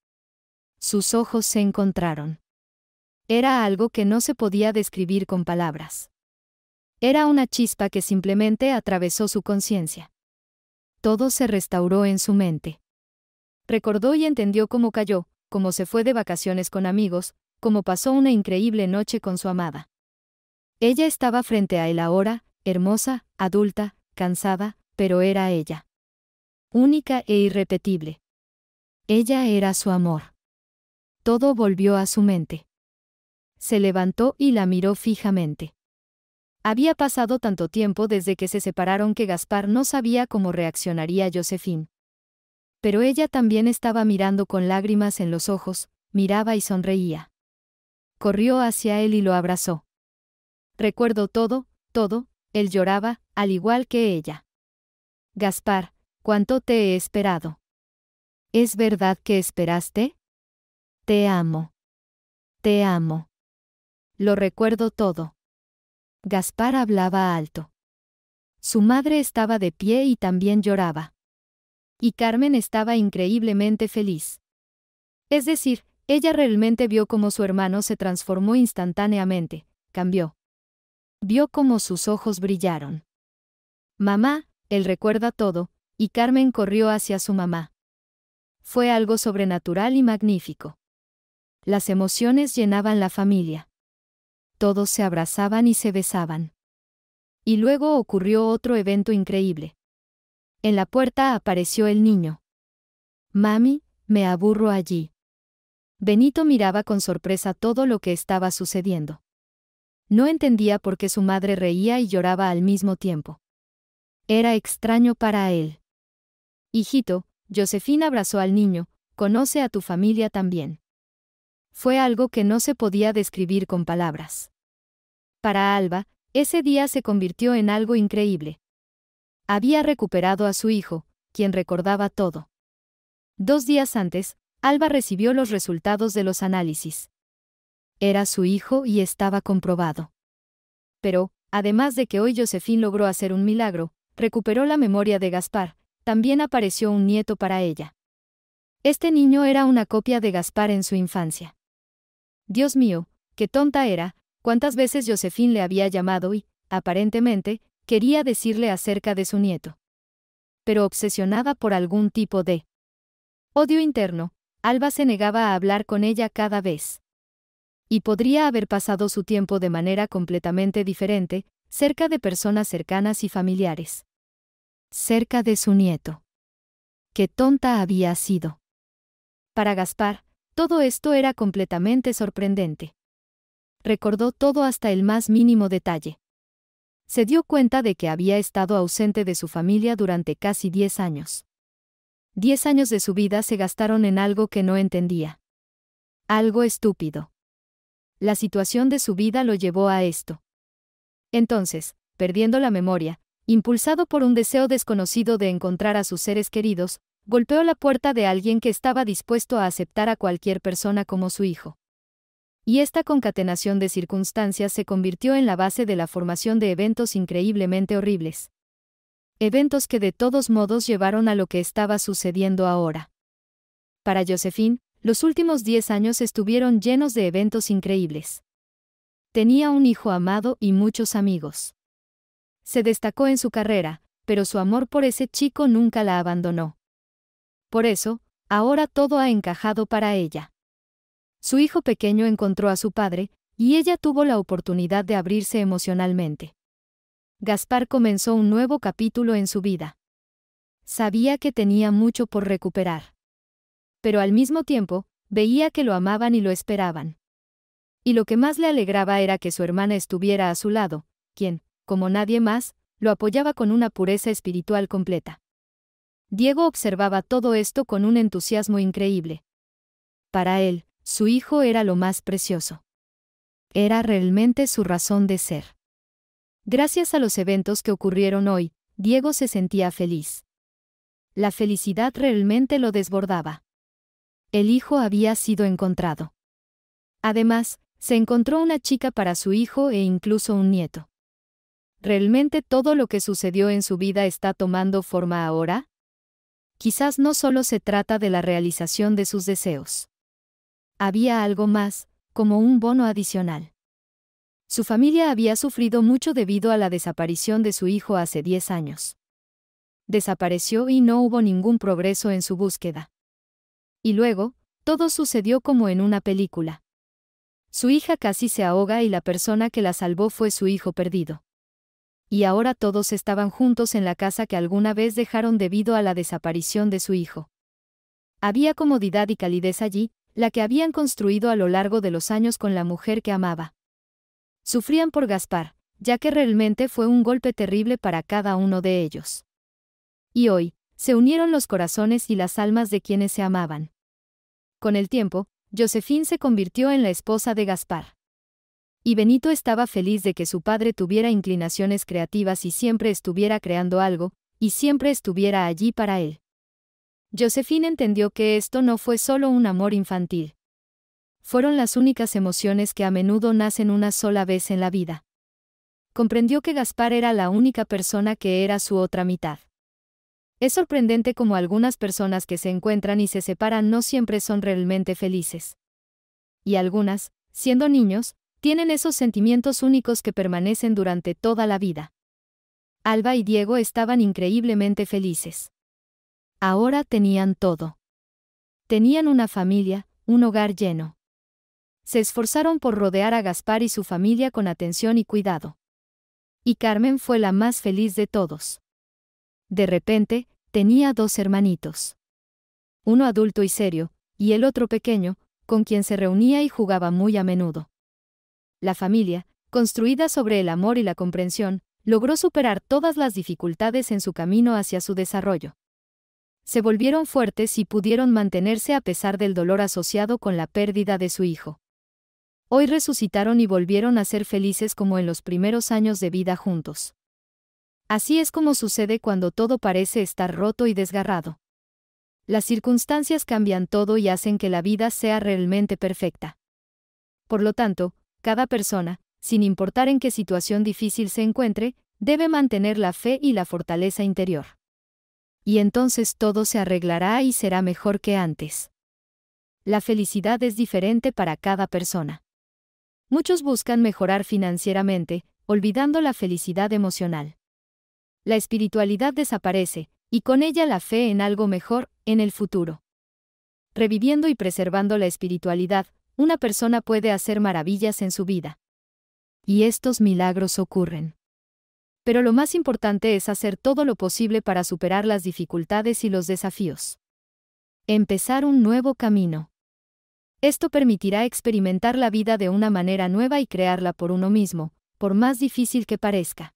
Sus ojos se encontraron era algo que no se podía describir con palabras. Era una chispa que simplemente atravesó su conciencia. Todo se restauró en su mente. Recordó y entendió cómo cayó, cómo se fue de vacaciones con amigos, cómo pasó una increíble noche con su amada. Ella estaba frente a él ahora, hermosa, adulta, cansada, pero era ella. Única e irrepetible. Ella era su amor. Todo volvió a su mente se levantó y la miró fijamente. Había pasado tanto tiempo desde que se separaron que Gaspar no sabía cómo reaccionaría Josefín. Pero ella también estaba mirando con lágrimas en los ojos, miraba y sonreía. Corrió hacia él y lo abrazó. Recuerdo todo, todo, él lloraba, al igual que ella. Gaspar, ¿cuánto te he esperado? ¿Es verdad que esperaste? Te amo. Te amo. Lo recuerdo todo. Gaspar hablaba alto. Su madre estaba de pie y también lloraba. Y Carmen estaba increíblemente feliz. Es decir, ella realmente vio cómo su hermano se transformó instantáneamente, cambió. Vio cómo sus ojos brillaron. Mamá, él recuerda todo, y Carmen corrió hacia su mamá. Fue algo sobrenatural y magnífico. Las emociones llenaban la familia todos se abrazaban y se besaban. Y luego ocurrió otro evento increíble. En la puerta apareció el niño. Mami, me aburro allí. Benito miraba con sorpresa todo lo que estaba sucediendo. No entendía por qué su madre reía y lloraba al mismo tiempo. Era extraño para él. Hijito, Josefina abrazó al niño, conoce a tu familia también fue algo que no se podía describir con palabras. Para Alba, ese día se convirtió en algo increíble. Había recuperado a su hijo, quien recordaba todo. Dos días antes, Alba recibió los resultados de los análisis. Era su hijo y estaba comprobado. Pero, además de que hoy Josefín logró hacer un milagro, recuperó la memoria de Gaspar, también apareció un nieto para ella. Este niño era una copia de Gaspar en su infancia. Dios mío, qué tonta era, cuántas veces Josefín le había llamado y, aparentemente, quería decirle acerca de su nieto. Pero obsesionada por algún tipo de odio interno, Alba se negaba a hablar con ella cada vez. Y podría haber pasado su tiempo de manera completamente diferente, cerca de personas cercanas y familiares. Cerca de su nieto. Qué tonta había sido. Para Gaspar, todo esto era completamente sorprendente. Recordó todo hasta el más mínimo detalle. Se dio cuenta de que había estado ausente de su familia durante casi diez años. Diez años de su vida se gastaron en algo que no entendía. Algo estúpido. La situación de su vida lo llevó a esto. Entonces, perdiendo la memoria, impulsado por un deseo desconocido de encontrar a sus seres queridos, golpeó la puerta de alguien que estaba dispuesto a aceptar a cualquier persona como su hijo. Y esta concatenación de circunstancias se convirtió en la base de la formación de eventos increíblemente horribles. Eventos que de todos modos llevaron a lo que estaba sucediendo ahora. Para Josephine, los últimos 10 años estuvieron llenos de eventos increíbles. Tenía un hijo amado y muchos amigos. Se destacó en su carrera, pero su amor por ese chico nunca la abandonó. Por eso, ahora todo ha encajado para ella. Su hijo pequeño encontró a su padre, y ella tuvo la oportunidad de abrirse emocionalmente. Gaspar comenzó un nuevo capítulo en su vida. Sabía que tenía mucho por recuperar. Pero al mismo tiempo, veía que lo amaban y lo esperaban. Y lo que más le alegraba era que su hermana estuviera a su lado, quien, como nadie más, lo apoyaba con una pureza espiritual completa. Diego observaba todo esto con un entusiasmo increíble. Para él, su hijo era lo más precioso. Era realmente su razón de ser. Gracias a los eventos que ocurrieron hoy, Diego se sentía feliz. La felicidad realmente lo desbordaba. El hijo había sido encontrado. Además, se encontró una chica para su hijo e incluso un nieto. ¿Realmente todo lo que sucedió en su vida está tomando forma ahora? Quizás no solo se trata de la realización de sus deseos. Había algo más, como un bono adicional. Su familia había sufrido mucho debido a la desaparición de su hijo hace 10 años. Desapareció y no hubo ningún progreso en su búsqueda. Y luego, todo sucedió como en una película. Su hija casi se ahoga y la persona que la salvó fue su hijo perdido y ahora todos estaban juntos en la casa que alguna vez dejaron debido a la desaparición de su hijo. Había comodidad y calidez allí, la que habían construido a lo largo de los años con la mujer que amaba. Sufrían por Gaspar, ya que realmente fue un golpe terrible para cada uno de ellos. Y hoy, se unieron los corazones y las almas de quienes se amaban. Con el tiempo, Josefín se convirtió en la esposa de Gaspar. Y Benito estaba feliz de que su padre tuviera inclinaciones creativas y siempre estuviera creando algo, y siempre estuviera allí para él. Josefina entendió que esto no fue solo un amor infantil. Fueron las únicas emociones que a menudo nacen una sola vez en la vida. Comprendió que Gaspar era la única persona que era su otra mitad. Es sorprendente como algunas personas que se encuentran y se separan no siempre son realmente felices. Y algunas, siendo niños, tienen esos sentimientos únicos que permanecen durante toda la vida. Alba y Diego estaban increíblemente felices. Ahora tenían todo. Tenían una familia, un hogar lleno. Se esforzaron por rodear a Gaspar y su familia con atención y cuidado. Y Carmen fue la más feliz de todos. De repente, tenía dos hermanitos. Uno adulto y serio, y el otro pequeño, con quien se reunía y jugaba muy a menudo la familia, construida sobre el amor y la comprensión, logró superar todas las dificultades en su camino hacia su desarrollo. Se volvieron fuertes y pudieron mantenerse a pesar del dolor asociado con la pérdida de su hijo. Hoy resucitaron y volvieron a ser felices como en los primeros años de vida juntos. Así es como sucede cuando todo parece estar roto y desgarrado. Las circunstancias cambian todo y hacen que la vida sea realmente perfecta. Por lo tanto, cada persona, sin importar en qué situación difícil se encuentre, debe mantener la fe y la fortaleza interior. Y entonces todo se arreglará y será mejor que antes. La felicidad es diferente para cada persona. Muchos buscan mejorar financieramente, olvidando la felicidad emocional. La espiritualidad desaparece, y con ella la fe en algo mejor, en el futuro. Reviviendo y preservando la espiritualidad, una persona puede hacer maravillas en su vida. Y estos milagros ocurren. Pero lo más importante es hacer todo lo posible para superar las dificultades y los desafíos. Empezar un nuevo camino. Esto permitirá experimentar la vida de una manera nueva y crearla por uno mismo, por más difícil que parezca.